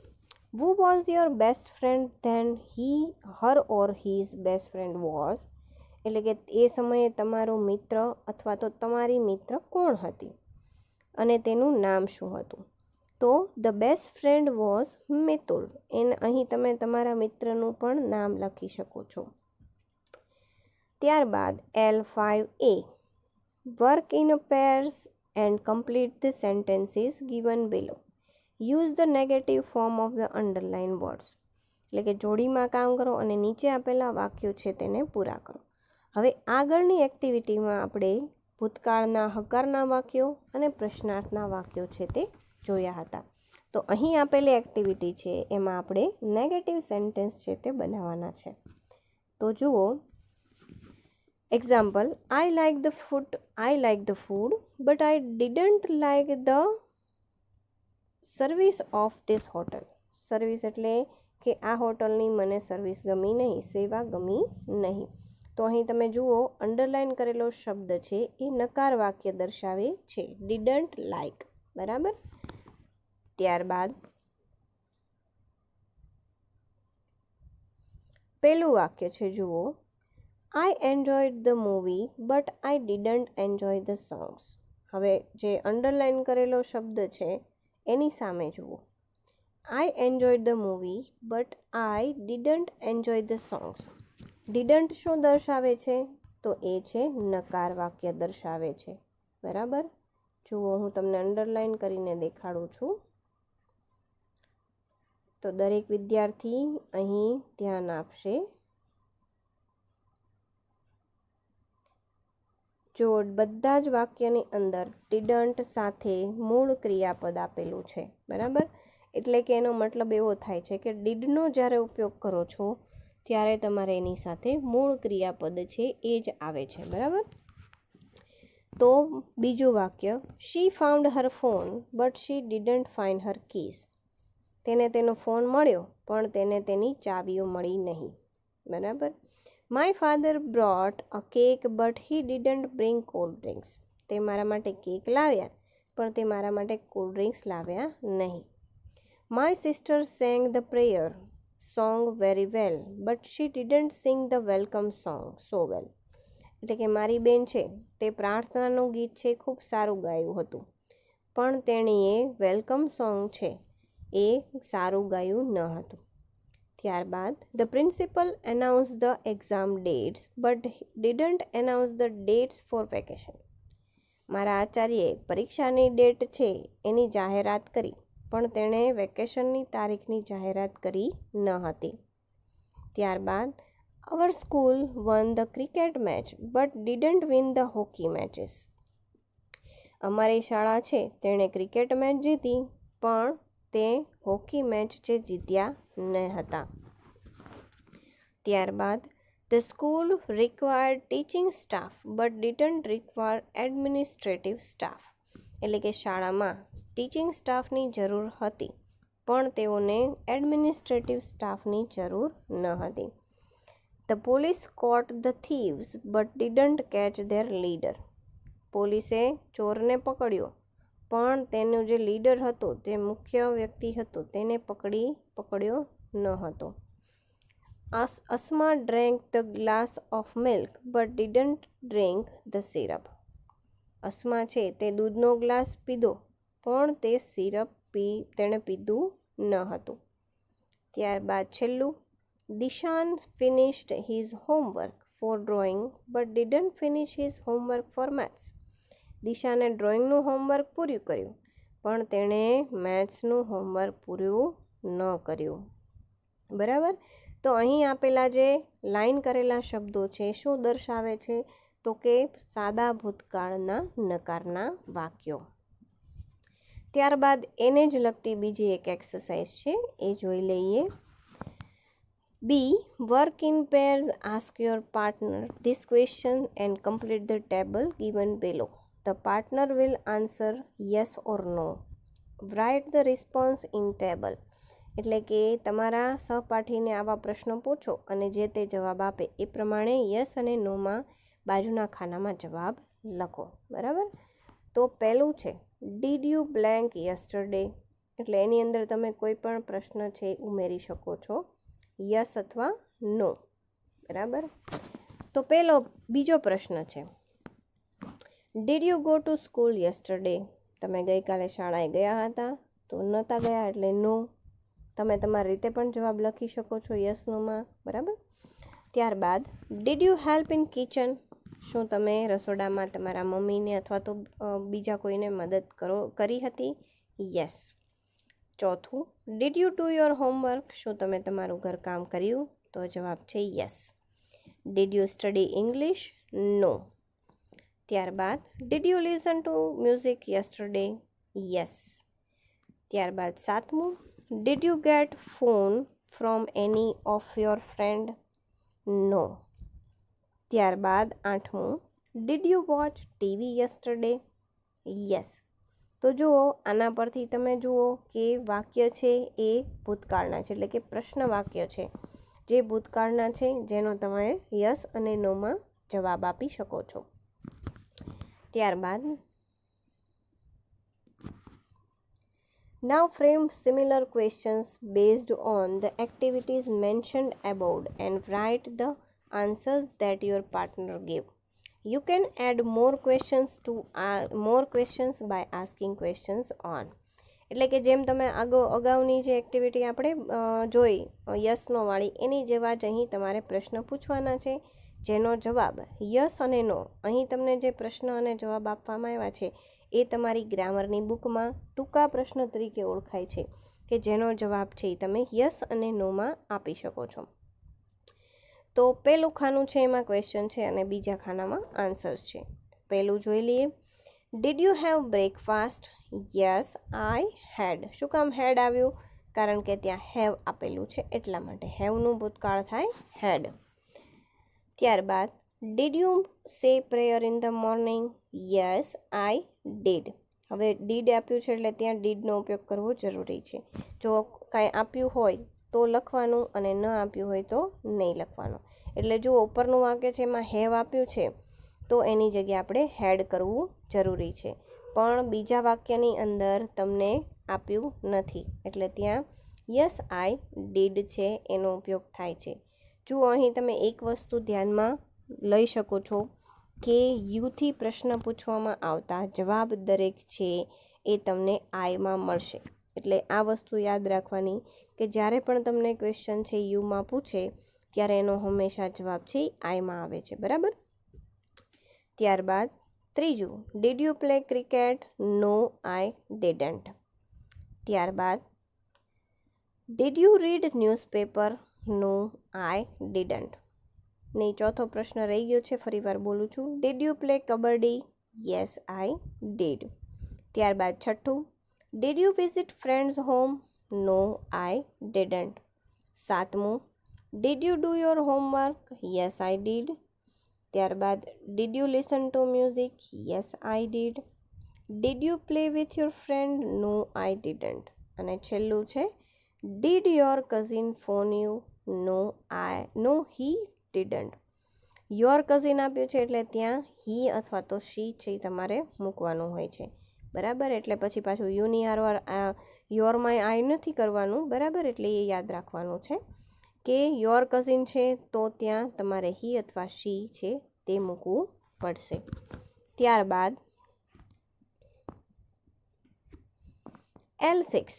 who was your best friend then he her or his best friend was એટલે કે એ સમયે તમારો મિત્ર અથવા તો તમારી મિત્ર કોણ હતી અને તેનું નામ શું હતું તો the best friend was Mitul એને અહીં તમે તમારા મિત્રનું પણ નામ લખી શકો છો ત્યારબાદ L five A work in pairs and complete the sentences given below use the negative form of the underline words એટલે કે જોડીમાં કામ કરો અને નીચે આપેલા વાક્યો છે તેને પૂરા કરો હવે આગળની એક્ટિવિટીમાં આપણે ભૂતકાળના હકારના વાક્યો અને પ્રશ્નાર્થના વાક્યો છે તે જોયા હતા તો અહીં આપેલી એક્ટિવિટી છે એમાં આપણે નેગેટિવ સેન્ટેન્સ છે તે બનાવવાના છે તો જુઓ example I like the food I like the food but I didn't like the service of this hotel service એટલે કે આ હોટલની મને સર્વિસ ગમી નહીં સેવા ગમી નહીં તો અહીં તમે જુઓ અંડરલાઇન કરેલો શબ્દ છે એ નકાર વાક્ય દર્શાવે છે ડિડન્ટ લાઈક બરાબર ત્યારબાદ પહેલું વાક્ય છે જુઓ I enjoyed the movie but I didn't enjoy the songs હવે જે અંડરલાઇન કરેલો શબ્દ છે એની સામે જુઓ I enjoy the movie but I didn't enjoy the songs didn't શું દર્શાવે છે તો એ છે નકાર વાક્ય દર્શાવે છે બરાબર જુઓ હું તમને અંડરલાઇન કરીને દેખાડું છું તો દરેક વિદ્યાર્થી અહીં ધ્યાન આપશે જો બધા જ વાક્યની અંદર ડિડન્ટ સાથે મૂળ ક્રિયાપદ આપેલું છે બરાબર એટલે કે એનો મતલબ એવો થાય છે કે ડીડનો જ્યારે ઉપયોગ કરો છો ત્યારે તમારે એની સાથે મૂળ ક્રિયાપદ છે એ જ આવે છે બરાબર તો બીજું વાક્ય she found her phone but she didn't find her keys તેને તેનો ફોન મળ્યો પણ તેને તેની ચાવીઓ મળી નહીં બરાબર my father brought a cake but he didn't bring cold drinks તે મારા માટે કેક લાવ્યા પણ તે મારા માટે કોલ્ડ ડ્રિંક્સ લાવ્યા નહીં my sister sang the prayer song very well but she didn't sing the welcome song so well એટલે કે મારી બેન છે તે પ્રાર્થનાનું ગીત છે ખૂબ સારું ગાયું હતું પણ તેણીએ વેલકમ સોંગ છે એ સારું ગાયું ન હતું ત્યારબાદ the principal announce the exam dates but didn't announce the dates for vacation મારા આચાર્યએ પરીક્ષાની ડેટ છે એની જાહેરાત કરી પણ તેણે વેકેશનની તારીખની જાહેરાત કરી ન હતી ત્યારબાદ our school won the cricket match but didn't win the hockey matches અમારી શાળા છે તેણે ક્રિકેટ મેચ જીતી પણ તે હોકી મેચ જે જીત્યા ન હતા ત્યારબાદ the school required teaching staff but didn't require administrative staff એટલે કે શાળામાં ટીચિંગ સ્ટાફની જરૂર હતી પણ તેઓને એડમિનિસ્ટ્રેટિવ સ્ટાફની જરૂર ન હતી the police caught the thieves but didn't catch their leader પોલીસે ચોરને પકડ્યો પણ તેનો જે લીડર હતો તે મુખ્ય વ્યક્તિ હતો તેને પકડી પકડ્યો ન હતો Asma drank the glass of milk but didn't drink the syrup Asma છે તે દૂધનો ગ્લાસ પીધો પણ તે સિરપ પી તેણે પીધું ન હતું ત્યારબાદ છેલ્લું Dishan finished his homework for drawing but didn't finish his homework for maths દિશાને ડ્રોઈંગનું હોમવર્ક પૂરું કર્યું પણ તેણે મેથ્સનું હોમવર્ક પૂરું ન કર્યું બરાબર તો અહીં આપેલા જે લાઇન કરેલા શબ્દો છે શું દર્શાવે છે તો કે સાદા ભૂતકાળના નકારના વાક્યો ત્યારબાદ એને જ લગતી બીજી એક એક્સરસાઇઝ છે એ જોઈ લઈએ B work in pairs ask your partner this question and complete the table given below The partner will answer yes or no. Write the response in table. એટલે કે તમારા સહપાઠીને આવા પ્રશ્નો પૂછો અને જે તે જવાબ આપે એ પ્રમાણે યસ અને નોમાં બાજુના ખાનામાં જવાબ લખો બરાબર તો પહેલું છે ડીડ યુ બ્લેન્ક યસ્ટરડે એટલે એની અંદર તમે કોઈ પણ પ્રશ્ન છે ઉમેરી શકો છો યસ અથવા નો બરાબર તો પહેલો બીજો પ્રશ્ન છે did you go to school yesterday તમે ગઈકાલે શાળાએ ગયા હતા તો નહોતા ગયા એટલે નો તમે તમારી રીતે પણ જવાબ લખી શકો છો યસ નોમાં બરાબર ત્યારબાદ did you help in kitchen શું તમે રસોડામાં તમારા મમ્મીને અથવા તો બીજા કોઈને મદદ કરો કરી હતી યસ ચોથું did you do your homework શું તમે તમારું ઘરકામ કર્યું તો જવાબ છે yes did you study English no ત્યારબાદ did you listen to music yesterday yes ત્યારબાદ સાતમું did you get phone from any of your friend no ત્યારબાદ આઠમું did you watch TV yesterday yes તો જુઓ આના પરથી તમે જુઓ કે વાક્ય છે એ ભૂતકાળના છે એટલે કે પ્રશ્ન વાક્ય છે જે ભૂતકાળના છે જેનો તમે યસ અને નોમાં જવાબ આપી શકો છો ત્યારબાદ Now frame similar questions based on the activities mentioned above and write the answers that your partner gave. You can add more questions to uh, more questions by asking questions on. એટલે કે જેમ તમે આગો અગાઉની જે activity આપણે જોઈ યસનો વાળી એની જેવા જ અહીં તમારે પ્રશ્ન પૂછવાના છે જેનો જવાબ યસ અને નો અહીં તમને જે પ્રશ્ન અને જવાબ આપવામાં આવ્યા છે એ તમારી ગ્રામરની બુકમાં ટૂંકા પ્રશ્ન તરીકે ઓળખાય છે કે જેનો જવાબ છે એ તમે યસ અને નોમાં આપી શકો છો તો પહેલું ખાનું છે એમાં ક્વેશ્ચન છે અને બીજા ખાનામાં આન્સર્સ છે પહેલું જોઈ લઈએ did you have breakfast yes I had શું કામ હેડ આવ્યું કારણ કે ત્યાં હેવ આપેલું છે એટલા માટે હેવનું ભૂતકાળ થાય હેડ ત્યારબાદ did you say prayer in the morning yes I did હવે ડીડ આપ્યું છે એટલે ત્યાં ડીડનો ઉપયોગ કરવો જરૂરી છે જો કાંઈ આપ્યું હોય તો લખવાનું અને ન આપ્યું હોય તો નહીં લખવાનું એટલે જો ઉપરનું વાક્ય છે એમાં હેવ આપ્યું છે તો એની જગ્યાએ આપણે હેડ કરવું જરૂરી છે પણ બીજા વાક્યની અંદર તમને આપ્યું નથી એટલે ત્યાં યસ આઈ ડીડ છે એનો ઉપયોગ થાય છે જો અહીં તમે એક વસ્તુ ધ્યાનમાં લઈ શકો છો કે યુથી પ્રશ્ન પૂછવામાં આવતા જવાબ દરેક છે એ તમને આઈમાં મળશે એટલે આ વસ્તુ યાદ રાખવાની કે જ્યારે પણ તમને ક્વેશ્ચન છે યુમાં પૂછે ત્યારે એનો હંમેશા જવાબ છે આઈમાં આવે છે બરાબર ત્યારબાદ ત્રીજું did you play cricket no I didn't ત્યારબાદ did you read newspaper no I didn't ને ચોથો પ્રશ્ન રહી ગયો છે ફરીવાર બોલું છું did you play kabaddi yes I did ત્યારબાદ છઠ્ઠું did you visit friends home no I didn't સાતમું did you do your homework yes I did ત્યારબાદ did you listen to music yes I did did you play with your friend no I didn't અને છેલ્લું છે did your cousin phone you no I no he didn't your cousin આપ્યું છે એટલે ત્યાં હી અથવા તો શી છે એ તમારે મૂકવાનું હોય છે બરાબર એટલે પછી પાછું યુની હારવાર યોરમાં આઈ નથી કરવાનું બરાબર એટલે એ યાદ રાખવાનું છે કે યોર કઝિન છે તો ત્યાં તમારે હી અથવા શી છે તે મૂકવું પડશે ત્યારબાદ L six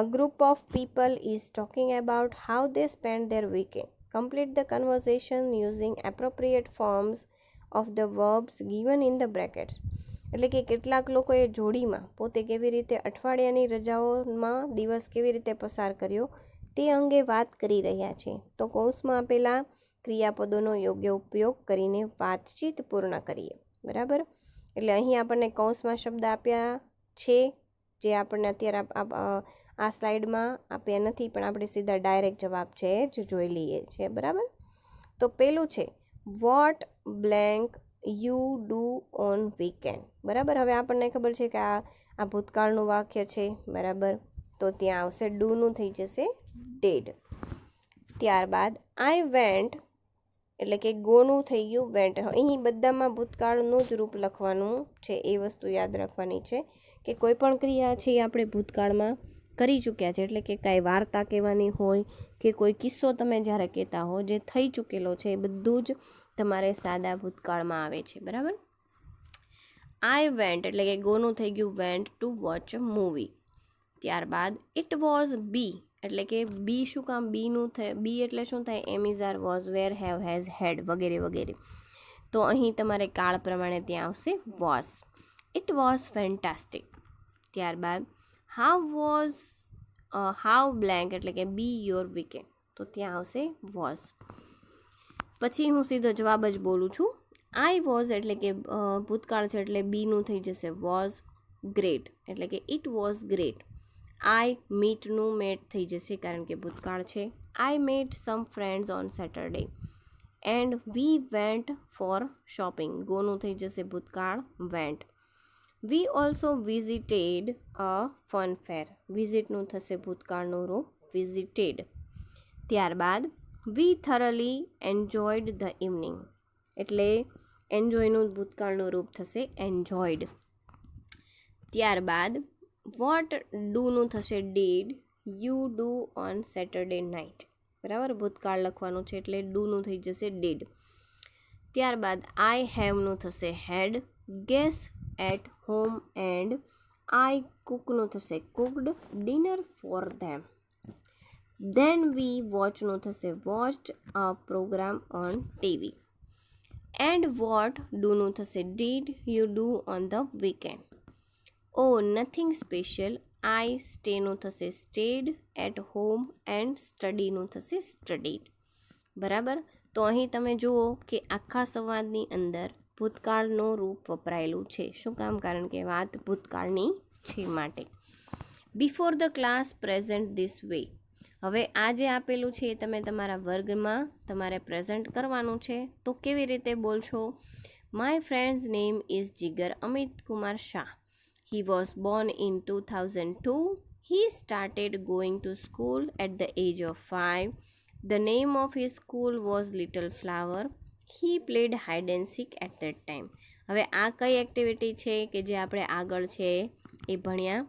A group of people is talking about how they spend their weekend. Complete the conversation using appropriate forms of the verbs given in the brackets. એટલે કે કેટલાક લોકોએ જોડીમાં પોતે કેવી રીતે અઠવાડિયાની રજાઓમાં દિવસ કેવી રીતે પસાર કર્યો તે અંગે વાત કરી રહ્યા છે તો કૌંસમાં આપેલા ક્રિયાપદોનો યોગ્ય ઉપયોગ કરીને વાતચીત પૂર્ણ કરીએ બરાબર એટલે અહીં આપણને કૌંસમાં શબ્દ આપ્યા છે જે આપણને અત્યારે આ સ્લાઇડમાં આપ્યા નથી પણ આપણે સીધા ડાયરેક્ટ જવાબ છે જ જોઈ લઈએ છીએ બરાબર તો પેલું છે what blank you do on weekend બરાબર હવે આપણને ખબર છે કે આ આ ભૂતકાળનું વાક્ય છે બરાબર તો ત્યાં આવશે ડુનું થઈ જશે ડેડ ત્યારબાદ આઈ વેન્ટ એટલે કે ગોનું થઈ ગયું વેન્ટ અહીં બધામાં ભૂતકાળનું જ રૂપ લખવાનું છે એ વસ્તુ યાદ રાખવાની છે કે કોઈ પણ ક્રિયા છે એ આપણે ભૂતકાળમાં કરી ચૂક્યા છે એટલે કે કાંઈ વાર્તા કહેવાની હોય કે કોઈ કિસ્સો તમે જ્યારે કહેતા હો જે થઈ ચૂકેલો છે એ બધું જ તમારે સાદા ભૂતકાળમાં આવે છે બરાબર આઈ વેન્ટ એટલે કે ગોનું થઈ ગયું વેન્ટ ટુ વોચ મૂવી ત્યારબાદ ઇટ વોઝ બી એટલે કે બી શું કામ બીનું થાય બી એટલે શું થાય am are was were have has had વગેરે વગેરે તો અહીં તમારે કાળ પ્રમાણે ત્યાં આવશે વોઝ ઇટ વોઝ ફેન્ટાસ્ટિક ત્યારબાદ હાવ વોઝ હાવ બ્લેન્ક એટલે કે બી યોર વીકેન્ડ તો ત્યાં આવશે વોઝ પછી હું સીધો જવાબ જ બોલું છું આઈ વોઝ એટલે કે ભૂતકાળ છે એટલે બીનું થઈ જશે વોઝ ગ્રેટ એટલે કે ઇટ વોઝ ગ્રેટ આઈ મીટનું મેટ થઈ જશે કારણ કે ભૂતકાળ છે I met some friends on Saturday and we went for shopping ગોનું થઈ જશે ભૂતકાળ went we also visited a fun fair વિઝિટનું થશે ભૂતકાળનું રૂપ વિઝિટેડ ત્યારબાદ we thoroughly enjoyed the evening એટલે એન્જોયનું ભૂતકાળનું રૂપ થશે એન્જોયડ ત્યારબાદ વોટ ડુનું થશે did you do on Saturday night બરાબર ભૂતકાળ લખવાનું છે એટલે ડૂનું થઈ જશે ડીડ ત્યારબાદ આઈ હેવનું થશે had guests at home and I cook नु थे dinner for them then we watch नु थे watched a program on TV and what do नु did you do on the weekend oh nothing special I stay नु थे stayed at home and study नु थे studied बराबर तो अँ तुम जुओ कि आखा संवादनी अंदर ભૂતકાળનો રૂપ વપરાયેલું છે શું કામ કારણ કે વાત ભૂતકાળની છે માટે before the class present this way હવે આ જે આપેલું છે એ તમે તમારા વર્ગમાં તમારે પ્રેઝન્ટ કરવાનું છે તો કેવી રીતે બોલશો my friend's name is Jigar Amit Kumar Shah he was born in two thousand two he started going to school at the age of five the name of his school was little Flower he played hide and seek at that time હવે આ કઈ activity છે કે જે આપણે આગળ છે એ ભણ્યા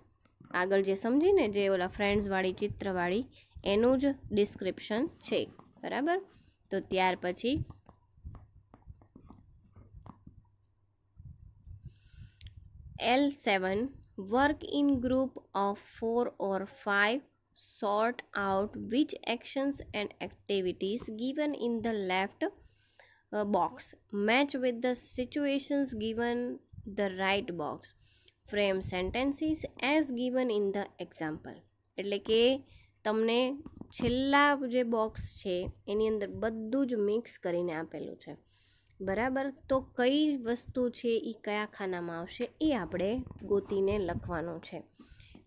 આગળ જે સમજીને જે ઓલા ફ્રેન્ડ્સવાળી ચિત્રવાળી એનું જ ડિસ્ક્રિપ્શન છે બરાબર તો ત્યાર પછી L seven work in group of four or five sort out which actions and activities given in the left box match with the situations given the the box frame sentences as given in the the એટલે કે તમને છેલ્લા જે box છે એની અંદર બધું જ mix કરીને આપેલું છે બરાબર તો કઈ વસ્તુ છે એ કયા ખાનામાં આવશે એ આપણે ગોતીને લખવાનું છે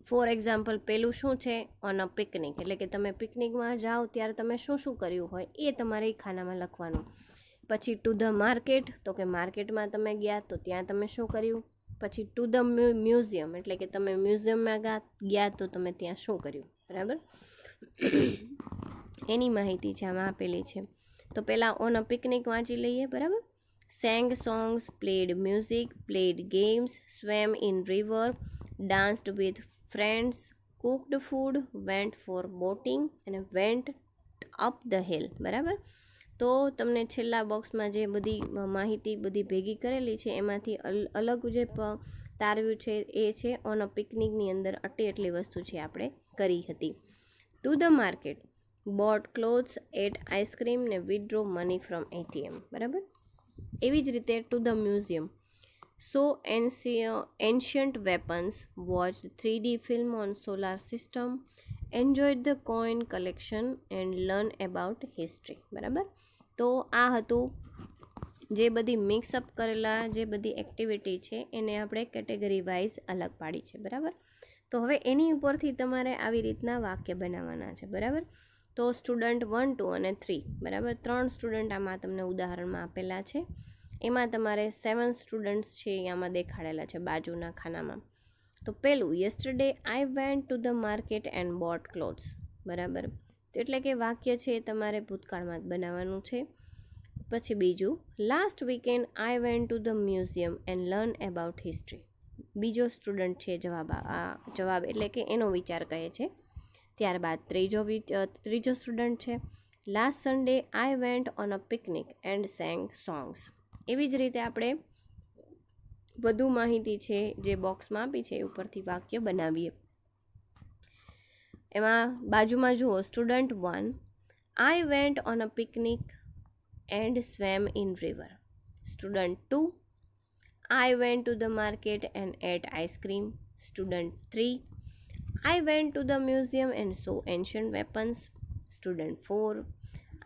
ફોર એક્ઝામ્પલ પેલું શું છે ઓન અ પિકનિક એટલે કે તમે પિકનિકમાં જાઓ ત્યારે તમે શું શું કર્યું હોય એ તમારે એ ખાનામાં લખવાનું પછી ટુ ધ માર્કેટ તો કે માર્કેટમાં તમે ગયા તો ત્યાં તમે શું કર્યું પછી ટુ ધ મ્યુઝિયમ એટલે કે તમે મ્યુઝિયમમાં ગયા તો તમે ત્યાં શું કર્યું બરાબર એની માહિતી છે આમાં આપેલી છે તો પહેલાં ઓન અ પિકનિક વાંચી લઈએ બરાબર sang songs played music played games swam in river danced with friends cooked food went for boating અને વેન્ટ અપ ધ હિલ બરાબર તો તમને છેલ્લા બોક્સમાં જે બધી માહિતી બધી ભેગી કરેલી છે એમાંથી અલગ જે તારવ્યું છે એ છે ઓન અ પિકનિકની અંદર અટે એટલી વસ્તુ છે આપણે કરી હતી to the market bought clothes ate ice cream ને વિથડ્રો મની ફ્રોમ એટીએમ બરાબર એવી જ રીતે to the museum saw ancient weapons watch three D film on solar system enjoy the coin collection and learn about history બરાબર તો આ હતું જે બધી મિક્સઅપ કરેલા જે બધી એક્ટિવિટી છે એને આપણે કેટેગરી વાઇઝ અલગ પાડી છે બરાબર તો હવે એની ઉપરથી તમારે આવી રીતના વાક્ય બનાવવાના છે બરાબર તો સ્ટુડન્ટ વન ટુ અને થ્રી બરાબર ત્રણ સ્ટુડન્ટ આમાં તમને ઉદાહરણમાં આપેલા છે એમાં તમારે સેવન સ્ટુડન્ટ્સ છે એ આમાં દેખાડેલા છે બાજુના ખાનામાં તો પહેલું yesterday I went to the market and bought clothes બરાબર એટલે કે વાક્ય છે એ તમારે ભૂતકાળમાં જ બનાવવાનું છે પછી બીજું last weekend I went to the museum and learn about history બીજો સ્ટુડન્ટ છે જવાબ આ જવાબ એટલે કે એનો વિચાર કહે છે ત્યારબાદ ત્રીજો ત્રીજો સ્ટુડન્ટ છે last Sunday I went on a picnic and sang songs એવી જ રીતે આપણે વધુ માહિતી છે જે બોક્સમાં આપી છે એ ઉપરથી વાક્ય બનાવીએ એમાં બાજુમાં જુઓ student one I went on a picnic and swam in river student two I went to the market and ate ice cream student three I went to the museum and saw ancient weapons student four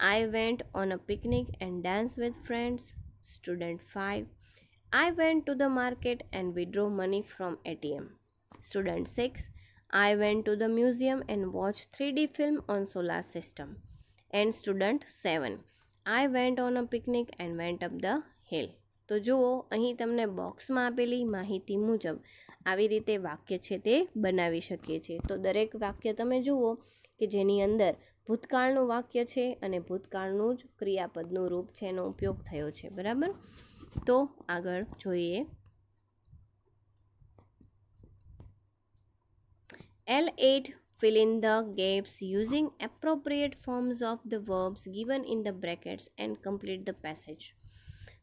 I went on a picnic and dance with friends student five I went to the market and withdrew money from ATM. Student 6. I went to the museum and watched 3D film on solar system. And student 7. I went on a picnic and went up the hill. તો જુઓ અહીં તમને બોક્સમાં આપેલી માહિતી મુજબ આવી રીતે વાક્ય છે તે બનાવી શકીએ છીએ તો દરેક વાક્ય તમે જુઓ કે જેની અંદર ભૂતકાળનું વાક્ય છે અને ભૂતકાળનું જ ક્રિયાપદનું રૂપ છે એનો ઉપયોગ થયો છે બરાબર તો આગળ જોઈએ L eight fill in the gaps using appropriate forms of the verbs given in the brackets and complete the passage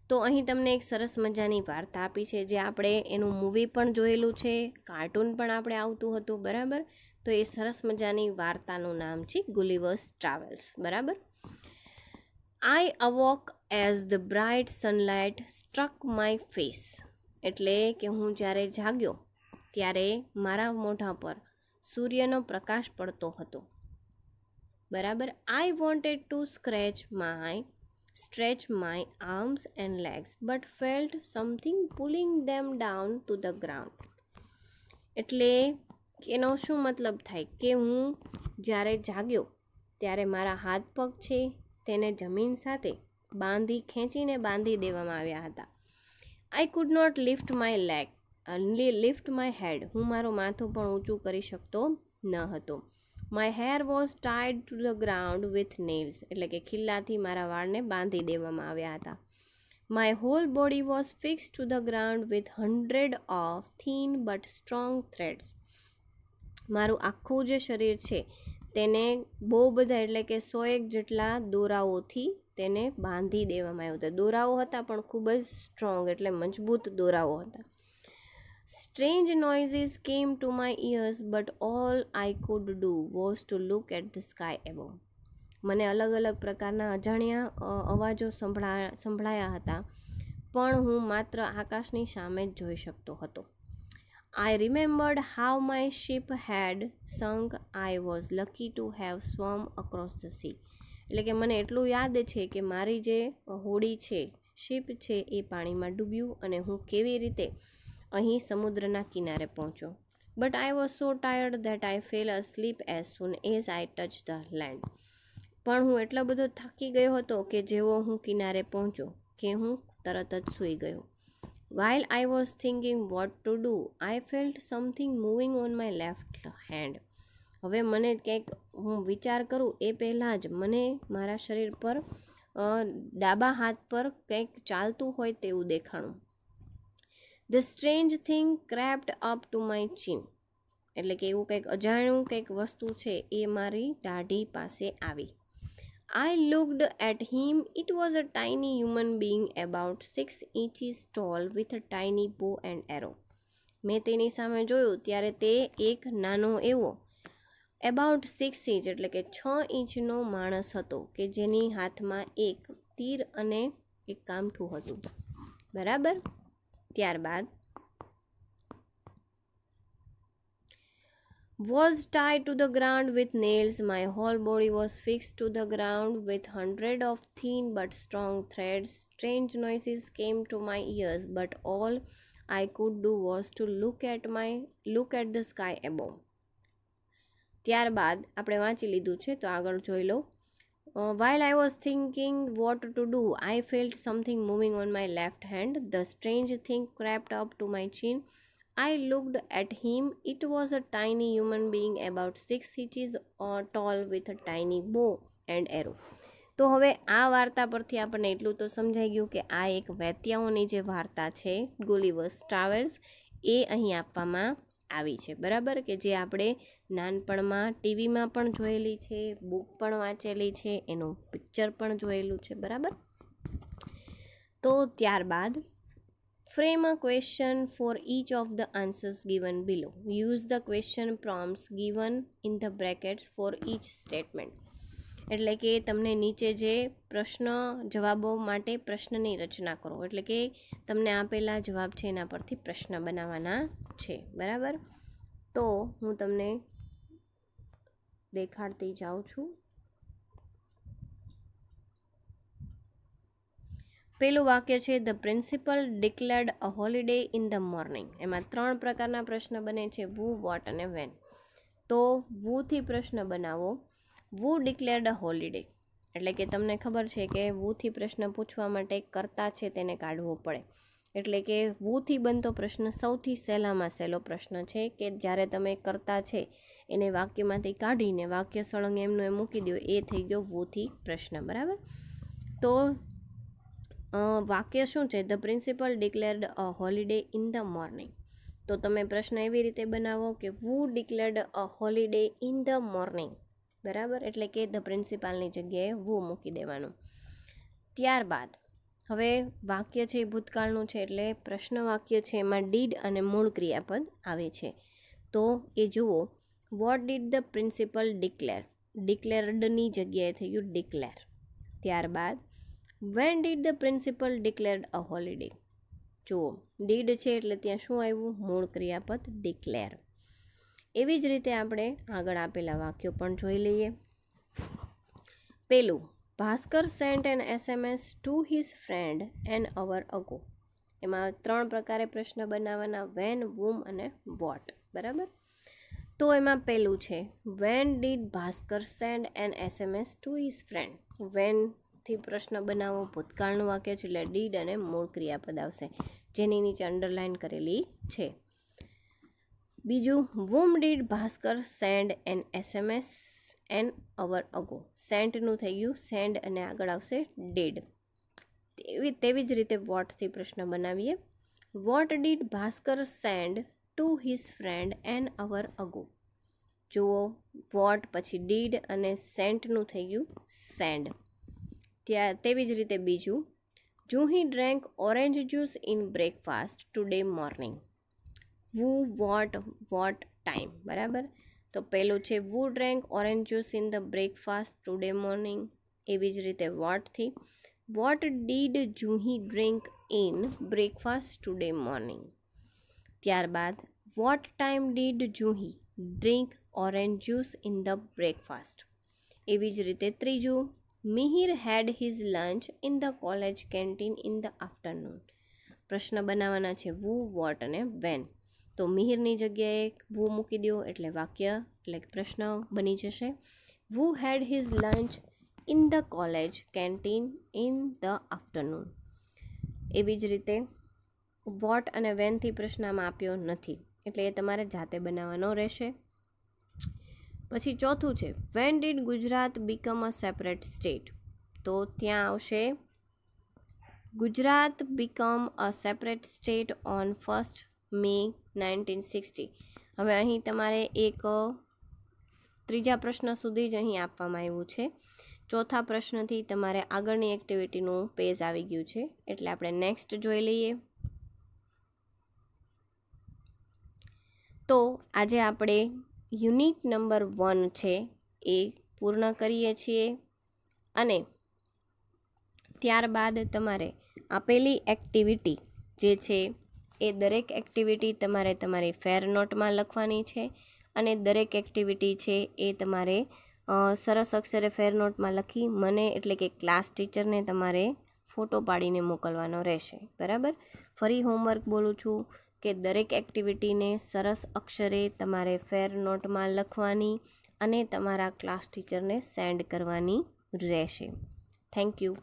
તો અહીં તમને એક સરસ મજાની વાર્તા આપી છે જે આપણે એનું મૂવી પણ જોયેલું છે કાર્ટૂન પણ આપણે આવતું હતું બરાબર તો એ સરસ મજાની વાર્તાનું નામ છે ગુલિવર્સ ટ્રાવેલ્સ બરાબર I awoke as the bright sunlight struck my face એટલે કે હું જ્યારે જાગ્યો ત્યારે મારા મોઢા પર સૂર્યનો પ્રકાશ પડતો હતો બરાબર I wanted to scratch my stretch my arms and legs but felt something pulling them down to the ground એટલે એનો શું મતલબ થાય કે હું જ્યારે જાગ્યો ત્યારે મારા હાથ પગ છે તેને જમીન સાથે બાંધી ખેંચીને બાંધી દેવામાં આવ્યા હતા I could not lift my leg only lift my head હું મારું માથું પણ ઊંચું કરી શકતો ન હતો my hair was tied to the ground with nails એટલે કે ખિલ્લાથી મારા વાળને બાંધી દેવામાં આવ્યા હતા my whole body was fix to the ground with hundred of thin but strong threads મારું આખું જે શરીર છે તેને બહુ બધા એટલે કે સો એક જેટલા દોરાઓથી તેને બાંધી દેવામાં આવ્યો હતો દોરાઓ હતા પણ ખૂબ જ સ્ટ્રોંગ એટલે મજબૂત દોરાઓ હતા strange noises came to my ears but all I could do was to look at the sky એવો મને અલગ અલગ પ્રકારના અજાણ્યા અવાજો સંભળા સંભળાયા હતા પણ હું માત્ર આકાશની સામે જ જોઈ શકતો હતો I remembered how my ship had sunk I was lucky to have swum across the sea એટલે કે મને એટલું યાદ છે કે મારી જે હોડી છે શિપ છે એ પાણીમાં ડૂબ્યું અને હું કેવી રીતે અહીં સમુદ્રના કિનારે પહોંચ્યો but I was so tired that I fell asleep as soon as I touch the land પણ હું એટલો બધો થાકી ગયો હતો કે જેવો હું કિનારે પહોંચ્યો કે હું તરત જ સૂઈ ગયો while I was thinking what to do I felt something moving on my left hand હવે મને કંઈક હું વિચાર કરું એ પહેલાં જ મને મારા શરીર પર ડાબા હાથ પર કંઈક ચાલતું હોય તેવું દેખાણું the strange thing crept up to my chin એટલે કે એવું કંઈક અજાણ્યું કંઈક વસ્તુ છે એ મારી દાઢી પાસે આવી I looked at him. It was a tiny human being about six inches tall with a tiny bow and arrow. મેં તેની સામે જોયું ત્યારે તે એક નાનો એવો એબાઉટ સિક્સ ઇંચ એટલે કે છ ઇંચનો માણસ હતો કે જેની હાથમાં એક તીર અને એક કામઠું હતું બરાબર ત્યારબાદ was tied to the ground with nails. My whole body was fixed to the ground with hundred of thin but strong threads. Strange noises came to my ears, but all I could do was to look at my look at the sky above. ત્યારબાદ આપણે વાંચી લીધું છે તો આગળ જોઈ લો while I was thinking what to do I felt something moving on my left hand the strange thing crept up to my chin I looked at him. It was a tiny human being about six inches uh, tall with a tiny bow and arrow. તો હવે આ વાર્તા પરથી આપણને એટલું તો સમજાઈ ગયું કે આ એક વૈત્યાઓની જે વાર્તા છે ગોલિવર્સ ટ્રાવેલ્સ એ અહીં આપવામાં આવી છે બરાબર કે જે આપણે નાનપણમાં ટીવીમાં પણ જોયેલી છે બુક પણ વાંચેલી છે એનું પિક્ચર પણ જોયેલું છે બરાબર તો ત્યારબાદ Frame a question for each of the answers given below. Use the question prompts given in the brackets for each statement. એટલે કે તમને નીચે જે પ્રશ્ન જવાબો માટે પ્રશ્નની રચના કરો એટલે કે તમને આપેલા જવાબ છે એના પરથી પ્રશ્ન બનાવવાના છે બરાબર તો હું તમને દેખાડતી જાઉં છું પહેલું વાક્ય છે the principal declared a holiday in the morning એમાં ત્રણ પ્રકારના પ્રશ્ન બને છે વુ વોટ અને વેન તો વુથી પ્રશ્ન બનાવો વુ ડિક્લેર્ડ અ હોલિડે એટલે કે તમને ખબર છે કે વુથી પ્રશ્ન પૂછવા માટે કરતા છે તેને કાઢવો પડે એટલે કે વુથી બનતો પ્રશ્ન સૌથી સહેલામાં સહેલો પ્રશ્ન છે કે જ્યારે તમે કરતા છે એને વાક્યમાંથી કાઢીને વાક્ય સળંગ એમનું એ મૂકી દો એ થઈ ગયો વુથી પ્રશ્ન બરાબર તો વાક્ય શું છે the principal declared a holiday in the morning તો તમે પ્રશ્ન એવી રીતે બનાવો કે who declared a holiday in the morning બરાબર એટલે કે ધ પ્રિન્સિપાલની જગ્યાએ વુ મૂકી દેવાનું ત્યારબાદ હવે વાક્ય છે એ ભૂતકાળનું છે એટલે પ્રશ્ન વાક્ય છે એમાં ડીડ અને મૂળ ક્રિયાપદ આવે છે તો એ જુઓ what did the principal declare ડિક્લેર્ડની જગ્યાએ થયું ડિક્લેર ત્યારબાદ when did the principal declared a holiday જુઓ ડીડ છે એટલે ત્યાં શું આવ્યું મૂળ ક્રિયાપદ ડિક્લેર એવી જ રીતે આપણે આગળ આપેલા વાક્યો પણ જોઈ લઈએ પેલું Bhaskar sent an SMS to his friend an hour ago એમાં ત્રણ પ્રકારે પ્રશ્ન બનાવવાના વેન વુમ અને વોટ બરાબર તો એમાં પહેલું છે when did Bhaskar send an SMS to his friend when થી પ્રશ્ન બનાવો ભૂતકાળનું વાક્ય છે એટલે ડીડ અને મૂળ ક્રિયાપદ આવશે જેની નીચે અંડરલાઇન કરેલી છે બીજું whom did Bhaskar send an SMS an hour ago સેન્ટનું થઈ ગયું સેન્ડ અને આગળ આવશે ડીડ તેવી તેવી જ રીતે વોટથી પ્રશ્ન બનાવીએ what did Bhaskar send to his friend an hour ago જુઓ વોટ પછી ડીડ અને સેન્ટનું થઈ ગયું સેન્ડ તે אבי જ રીતે બીજું Juhi drank orange juice in breakfast today morning what what time બરાબર તો પહેલું છે who drank orange juice in the breakfast today morning એબીજ રીતે વોટ થી what did Juhi drink in breakfast today morning ત્યારબાદ what time did Juhi drink orange juice in the breakfast એબીજ રીતે ત્રીજું Mihir had his lunch in the college canteen in the afternoon પ્રશ્ન બનાવવાના છે વુ વોટ અને વેન તો મિહિરની જગ્યાએ વુ મૂકી દો એટલે વાક્ય એટલે પ્રશ્ન બની જશે who had his lunch in the college canteen in the afternoon એવી જ રીતે વોટ અને વેનથી પ્રશ્ન આમાં આપ્યો નથી એટલે એ તમારે જાતે બનાવવાનો રહેશે પછી ચોથું છે when did Gujarat become a separate state તો ત્યાં આવશે Gujarat become a separate state on first May nineteen sixty હવે અહીં તમારે એક ત્રીજા પ્રશ્ન સુધી જ અહીં આપવામાં આવ્યું છે ચોથા પ્રશ્નથી તમારે આગળની એક્ટિવિટીનું પેજ આવી ગયું છે એટલે આપણે નેક્સ્ટ જોઈ લઈએ તો આજે આપણે યુનિટ નંબર વન છે એ પૂર્ણ કરીએ છીએ અને ત્યારબાદ તમારે આપેલી એક્ટિવિટી જે છે એ દરેક એક્ટિવિટી તમારે તમારી ફેર નોટમાં લખવાની છે અને દરેક એક્ટિવિટી છે એ તમારે સરસ અક્ષરે ફેર નોટમાં લખી મને એટલે કે ક્લાસ ટીચરને તમારે ફોટો પાડીને મોકલવાનો રહેશે બરાબર ફરી હોમવર્ક બોલું છું કે દરેક એક્ટિવિટીને સરસ અક્ષરે તમારે ફેર નોટમાં લખવાની અને તમારા ક્લાસ ટીચરને સેન્ડ કરવાની રહેશે થેન્ક યુ